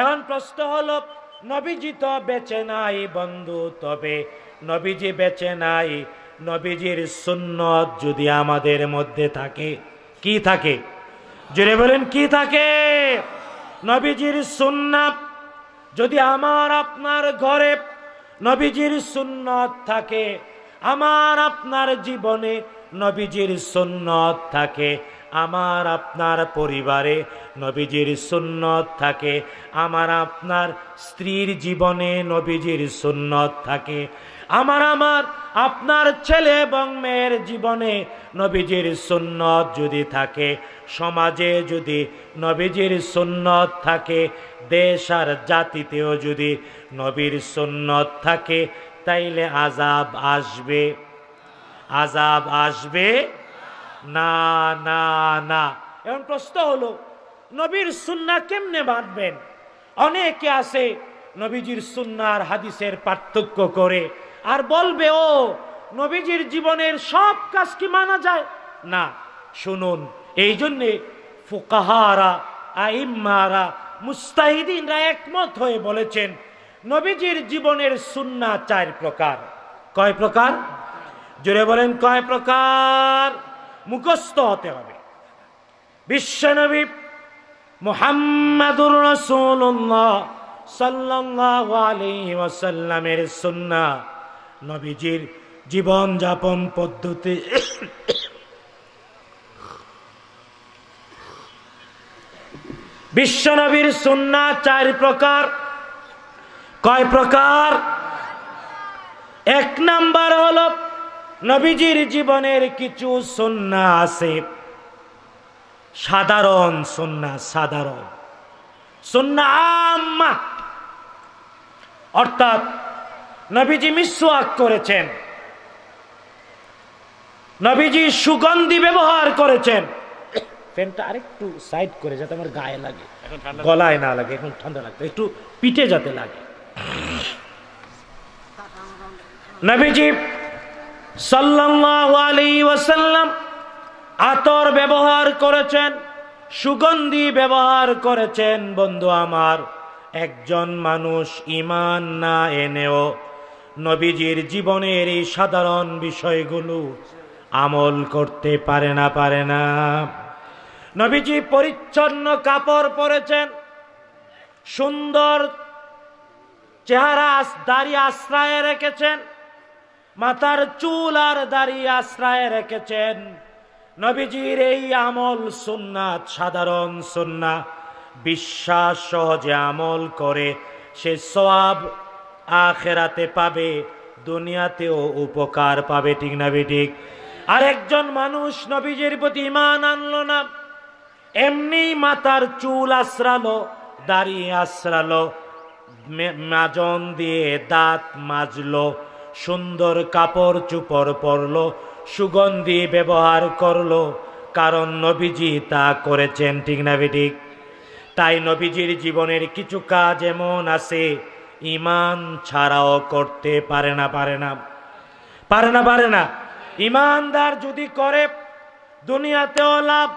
Speaker 1: এখন প্রশ্ন হলো নবীজি তো বেঁচে নাই বন্ধু তবে নবীজি বেঁচে নাই নবীজির সুন্নত যদি আমাদের মধ্যে থাকে কি থাকে জুড়ে বলেন কি থাকে নবীজির সুন্নাত যদি আমার আপনার ঘরে নবীজির সুন্নত থাকে আমার আপনার জীবনে নবীজির সুন্নত থাকে আমার আপনার পরিবারে নবীজির সুন্নত থাকে আমার আপনার স্ত্রীর জীবনে নবীজির সুন্নত থাকে আমার আমার আপনার ছেলে এবং মেয়ের জীবনে নবীজির সুন্নত যদি থাকে সমাজে যদি নবীজির সুন্নত থাকে দেশ আর জাতিতেও যদি নবীর সুন্নত থাকে তাইলে আজাব আসবে আজাব আসবে না না না এমন প্রশ্ন হলো নবীর সুন্না কেমনে বাঁধবেন অনেকে আছে নবীজির সুন্নার হাদিসের পার্থক্য করে আর বলবে ও নবীজির জীবনের সব কাজ কি মানা যায় না শুনুন এই জন্যে ফুকাহারা আইম্মারা মুস্তাহিদিনরা একমত হয়ে বলেছেন নবীজির জীবনের সুন্না চার প্রকার কয় প্রকার জোরে বলেন কয় প্রকার মুখস্থ হতে হবে বিশ্বনবী মোহাম্মদুর রসুল্লাহ সাল্লাহ আলিমাসাল্লামের সুন্না নবীজির জীবনযাপন পদ্ধতি বিশ্বনবীর সুন্না চার প্রকার কয় প্রকার এক নাম্বার হল নবীজির জীবনের কিছু সন্না আছে সাধারণ সন্না সাধারণ সন্না আম্মা অর্থাৎ নবীজি মিসওয়াক করেছেন নবীজি সুগন্ধি ব্যবহার করেছেন ফ্যানটা আরেকটু সাইড করে যাতে আমার গায়ে লাগে গলায় না লাগে এখন ঠান্ডা লাগতো একটু পিঠে যাতে লাগে নবীজি ওয়াসাল্লাম আতর ব্যবহার করেছেন সুগন্ধি ব্যবহার করেছেন বন্ধু আমার একজন মানুষ ইমান না এনেও নবীজির জীবনের এই সাধারণ বিষয়গুলো আমল করতে পারে না পারে না নবীজি পরিচ্ছন্ন কাপড় পরেছেন সুন্দর চেহারা দাড়ি আশ্রয়ে রেখেছেন মাথার চুল আর দাড়ি আশ্রয়ে রেখেছেন নবীজির এই আমল সুন্নাত সাধারণ সুন্না বিশ্বাস সহজে আমল করে সে সব আখেরাতে পাবে দুনিয়াতেও উপকার পাবে ঠিক না ঠিক আরেকজন মানুষ নবীজির প্রতি ইমান আনলো না এমনি মাতার চুল আশ্রালো দাড়ি আশ্রালো মাজন দিয়ে দাঁত মাজলো সুন্দর কাপড় চুপড় পরলো সুগন্ধি ব্যবহার করলো কারণ নবীজি তা করেছেন ঠিক না বেঠিক তাই নবীজির জীবনের কিছু কাজ এমন আছে ইমান ছাড়াও করতে পারে না পারে না পারে না পারে না ইমানদার যদি করে দুনিয়াতেও লাভ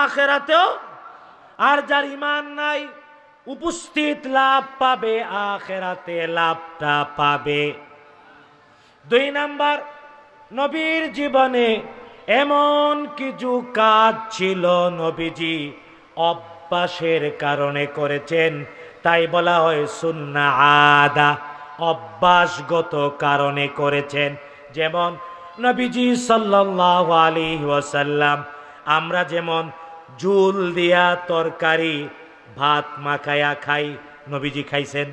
Speaker 1: আখেরাতেও আর যার ইমান নাই উপস্থিত লাভ পাবে আখেরাতে লাভটা পাবে দুই নাম্বার নবীর জীবনে এমন কিছু কাজ ছিল নবীজি অভ্যাসের কারণে করেছেন তাই বলা হয় সুন্না আদা অভ্যাসগত কারণে করেছেন যেমন নবীজি সাল্লাহ আলি ওয়াসাল্লাম আমরা যেমন জুল দিয়া তরকারি ভাত মাখায়া খাই নবীজি খাইছেন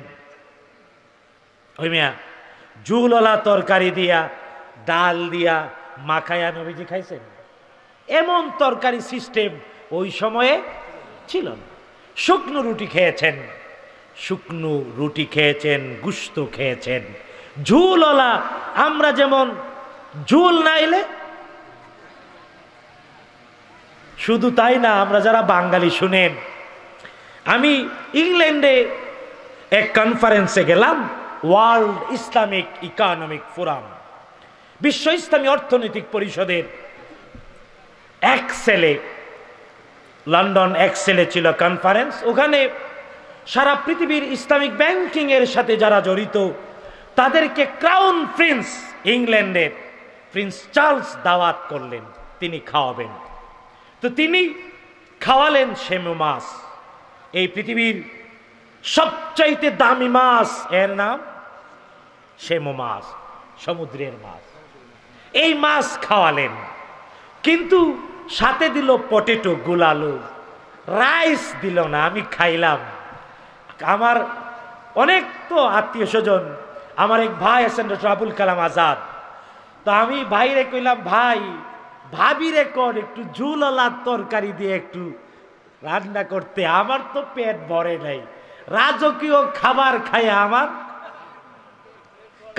Speaker 1: মিয়া তরকারি দিয়া ডাল দিয়া মাখায়া নবীজি খাইছেন এমন তরকারি সিস্টেম ওই সময়ে ছিল না শুকনো রুটি খেয়েছেন শুকনো রুটি খেয়েছেন গুস্ত খেয়েছেন ঝুলওয়ালা আমরা যেমন ঝুল না এলে শুধু তাই না আমরা যারা বাঙালি শুনেন আমি ইংল্যান্ডে এক কনফারেন্সে গেলাম ওয়ার্ল্ড ইসলামিক ইকোনমিক ফোরাম বিশ্ব ইসলামী অর্থনৈতিক পরিষদের এক সেলে লন্ডন এক সেলে ছিল কনফারেন্স ওখানে সারা পৃথিবীর ইসলামিক ব্যাংকিং এর সাথে যারা জড়িত তাদেরকে ক্রাউন প্রিন্স ইংল্যান্ডের প্রিন্স চার্লস দাওয়াত করলেন তিনি খাওয়াবেন তো তিনি খাওয়ালেন সেমু মাছ এই পৃথিবীর সবচাইতে দামি মাছ এর নাম শ্যামো মাছ সমুদ্রের মাছ এই মাছ খাওয়ালেন কিন্তু সাথে দিল পটেটো গুলালো রাইস দিল না আমি খাইলাম আমার অনেক তো আত্মীয় স্বজন আমার এক ভাই আছেন আবুল কালাম আজাদ তো আমি ভাইরে কইলাম ভাই ভাবিরে কর একটু ঝুললার তরকারি দিয়ে একটু রান্না করতে আমার তো পেট ভরে নাই রাজকীয় খাবার খায় আমার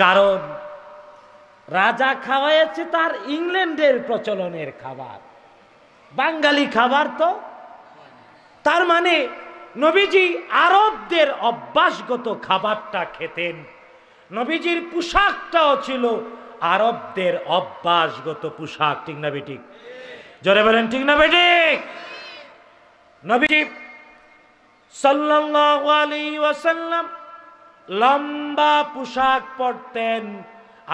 Speaker 1: কারণ রাজা খাওয়াইছে তার ইংল্যান্ডের প্রচলনের খাবার বাঙালি খাবার তো তার মানে নবীজি আরবদের অভ্যাসগত খাবারটা খেতেন নবীজির পোশাকটাও ছিল আরবদের অভ্যাসগত পোশাক ঠিক না বেটিক জোরে বলেন ঠিক না বেটিক নবীজি সাল্লাল্লাহু আলাইহি ওয়াসাল্লাম লম্বা পোশাক পরতেন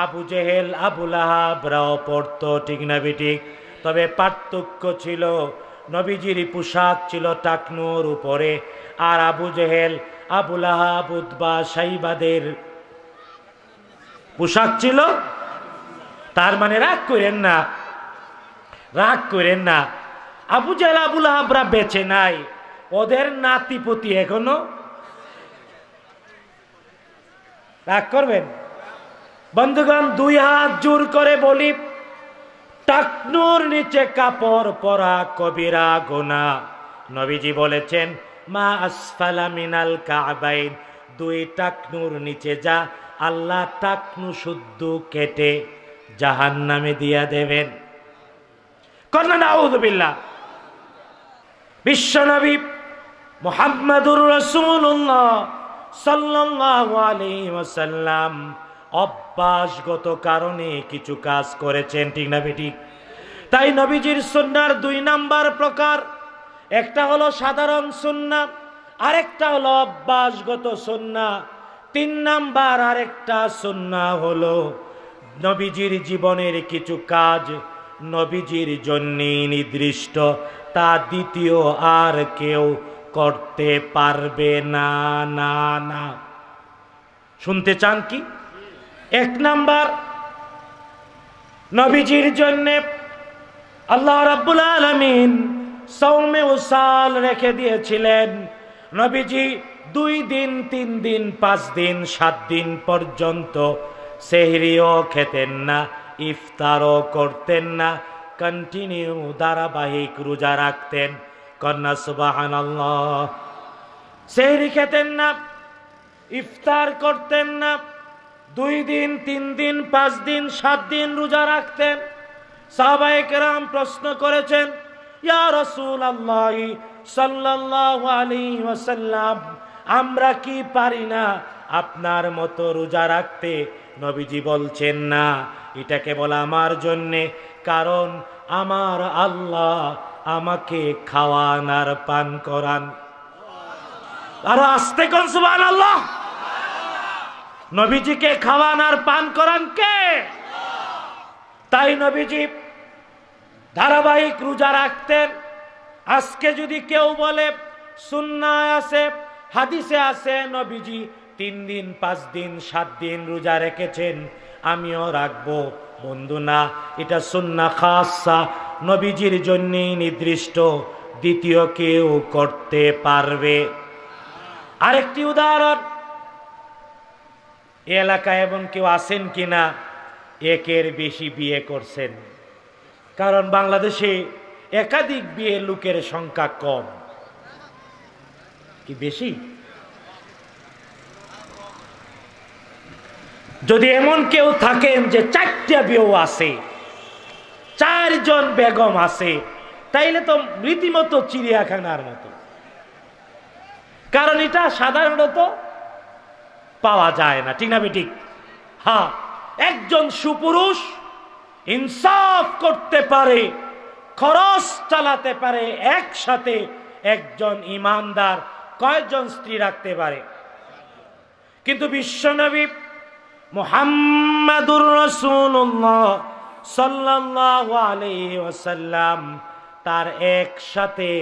Speaker 1: আবু জেহেল আবু রাও পরত ঠিক না ঠিক তবে পার্থক্য ছিল নবীজির পোশাক ছিল টাকনুর উপরে আর আবু জেহেল আবু লাহাব উদ্বা সাইবাদের পোশাক ছিল তার মানে রাগ করেন না রাগ করেন না আবু আবুল হাবরা বেঁচে নাই ওদের নাতিপতি এখনো রাগ করবেন বন্ধুগণ দুই হাত জোর করে বলি টাকনুর নিচে কাপড় পরা কবিরা গোনা নবীজি বলেছেন মা আসফালা মিনাল কাবাইন দুই টাকনুর নিচে যা আল্লাহ টাকনু শুদ্ধ কেটে জাহান নামে দিয়া দেবেন কন্যা নাউদ্দিল্লা বিশ্বনবী মোহাম্মদুর রসুল্লাহ সাল্লাম অভ্যাসগত কারণে কিছু কাজ করেছেন ঠিক না বেটি তাই নবীজির সুন্নার দুই নাম্বার প্রকার একটা হলো সাধারণ সন্না আরেকটা হলো অভ্যাসগত সন্না তিন নাম্বার আরেকটা সুন্না হলো নবীজির জীবনের কিছু কাজ নবীজির জন্যে নির্দিষ্ট তা দ্বিতীয় আর কেউ করতে পারবে না না না শুনতে চান কি এক নাম্বার নবীজির জন্যে আল্লাহ রাব্বুল আলমিন সৌমে উসাল রেখে দিয়েছিলেন নবীজি দুই দিন তিন দিন পাঁচ দিন সাত দিন পর্যন্ত সেহরিও খেতেন না ইফতারও করতেন না কন্টিনিউ ধারাবাহিক রোজা রাখতেন কন্যা সুবাহান সেহরি খেতেন না ইফতার করতেন না দুই দিন তিন দিন পাঁচ দিন সাত দিন রোজা রাখতেন সাহবাহিক রাম প্রশ্ন করেছেন ইয়া রসুল আল্লাহ সাল্লাহ আলী ওসাল্লাম আমরা কি পারি না আপনার মতো রোজা রাখতে নবীজি বলছেন না এটা কেবল আমার জন্যে কারণ আমার আল্লাহ আমাকে খাওয়ান আর পান করান আর আসতে সুবান আল্লাহ নবীজিকে খাওয়ান আর পান করান কে তাই নবীজি ধারাবাহিক রোজা রাখতেন আজকে যদি কেউ বলে সুন্না আছে হাদিসে আছে নবীজি তিন দিন পাঁচ দিন সাত দিন রোজা রেখেছেন আমিও রাখবো বন্ধু না এটা সুন্না খাসা নবীজির জন্যেই নির্দিষ্ট দ্বিতীয় কেউ করতে পারবে আরেকটি উদাহরণ এলাকায় এমন কেউ আছেন কিনা একের বেশি বিয়ে করছেন কারণ বাংলাদেশে একাধিক বিয়ে লোকের সংখ্যা কম কি বেশি যদি এমন কেউ থাকেন যে চারটা বিয়েও আছে চারজন বেগম আছে তাইলে তো রীতিমতো চিড়িয়াখানার মতো কারণ এটা সাধারণত পাওয়া যায় না ঠিক না ঠিক হ্যাঁ একজন সুপুরুষ ইনসাফ করতে পারে খরচ চালাতে পারে একসাথে একজন ইমানদার কয়েকজন স্ত্রী রাখতে পারে কিন্তু বিশ্বনবী মোহাম্মদুর রসুল্লাহ সাল্লাহ আলহি ওসাল্লাম তার একসাথে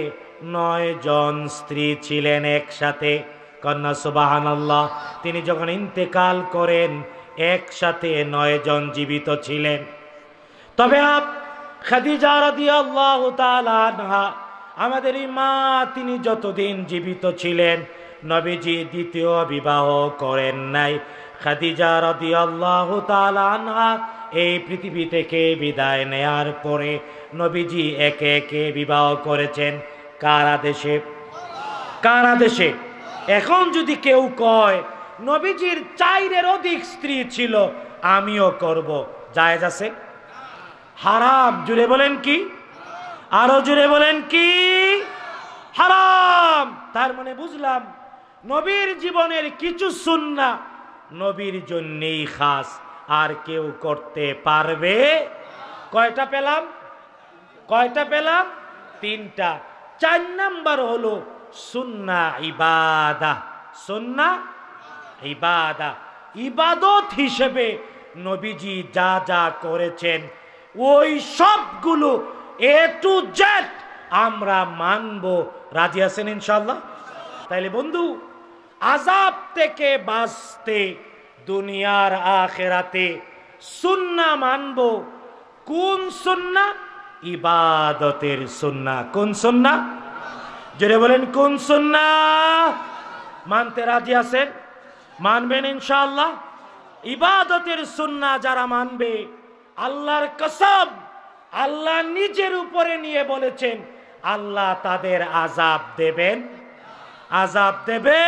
Speaker 1: নয় জন স্ত্রী ছিলেন একসাথে কন্যা সুবাহান আল্লাহ তিনি যখন ইন্তেকাল করেন একসাথে নয় জন জীবিত ছিলেন তবে আপ আমাদের মা তিনি যতদিন জীবিত ছিলেন নবীজি দ্বিতীয় বিবাহ করেন নাই খাদিজা রদি আল্লাহ আনহা এই পৃথিবী থেকে বিদায় নেয়ার পরে নবীজি একে একে বিবাহ করেছেন কারা দেশে কারা দেশে এখন যদি কেউ কয় নবীজির চাইরের অধিক স্ত্রী ছিল আমিও করব জায়েজ আছে হারাম জুড়ে বলেন কি আরো জুড়ে বলেন কি হারাম তার মানে বুঝলাম নবীর জীবনের কিছু সুন্না নবীর জন্যেই খাস আর কেউ করতে পারবে কয়টা পেলাম কয়টা পেলাম তিনটা চার নাম্বার হলো সুন্না ইবাদা সুন্না ইবাদা ইবাদত হিসেবে নবীজি যা যা করেছেন ওই সবগুলো এ টু জেড আমরা মানব রাজি আছেন ইনশাল্লাহ তাইলে বন্ধু আজাব থেকে বাঁচতে দুনিয়ার আখেরাতে সুন্না মানব কোন সুন্না ইবাদতের সুন্না কোন সুন্না জোরে বলেন কোন সুন্না মানতে রাজি আছেন মানবেন ইনশাআল্লাহ ইবাদতের সুন্না যারা মানবে আল্লাহর কসব আল্লাহ নিজের উপরে নিয়ে বলেছেন আল্লাহ তাদের আজাব দেবেন আজাব দেবে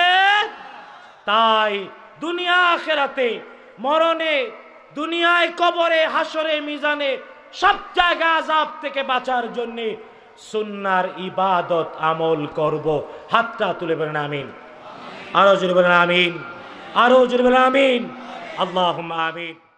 Speaker 1: তাই দুনিয়া আখেরাতে মরণে দুনিয়ায় কবরে হাসরে মিজানে সব জায়গা আজাব থেকে বাঁচার জন্যে সুন্নার ইবাদত আমল করব হাতটা তুলে বলেন আমিন আরো জুড়ে বলেন আমিন আরো জুড়ে বলেন আমিন আল্লাহ আমিন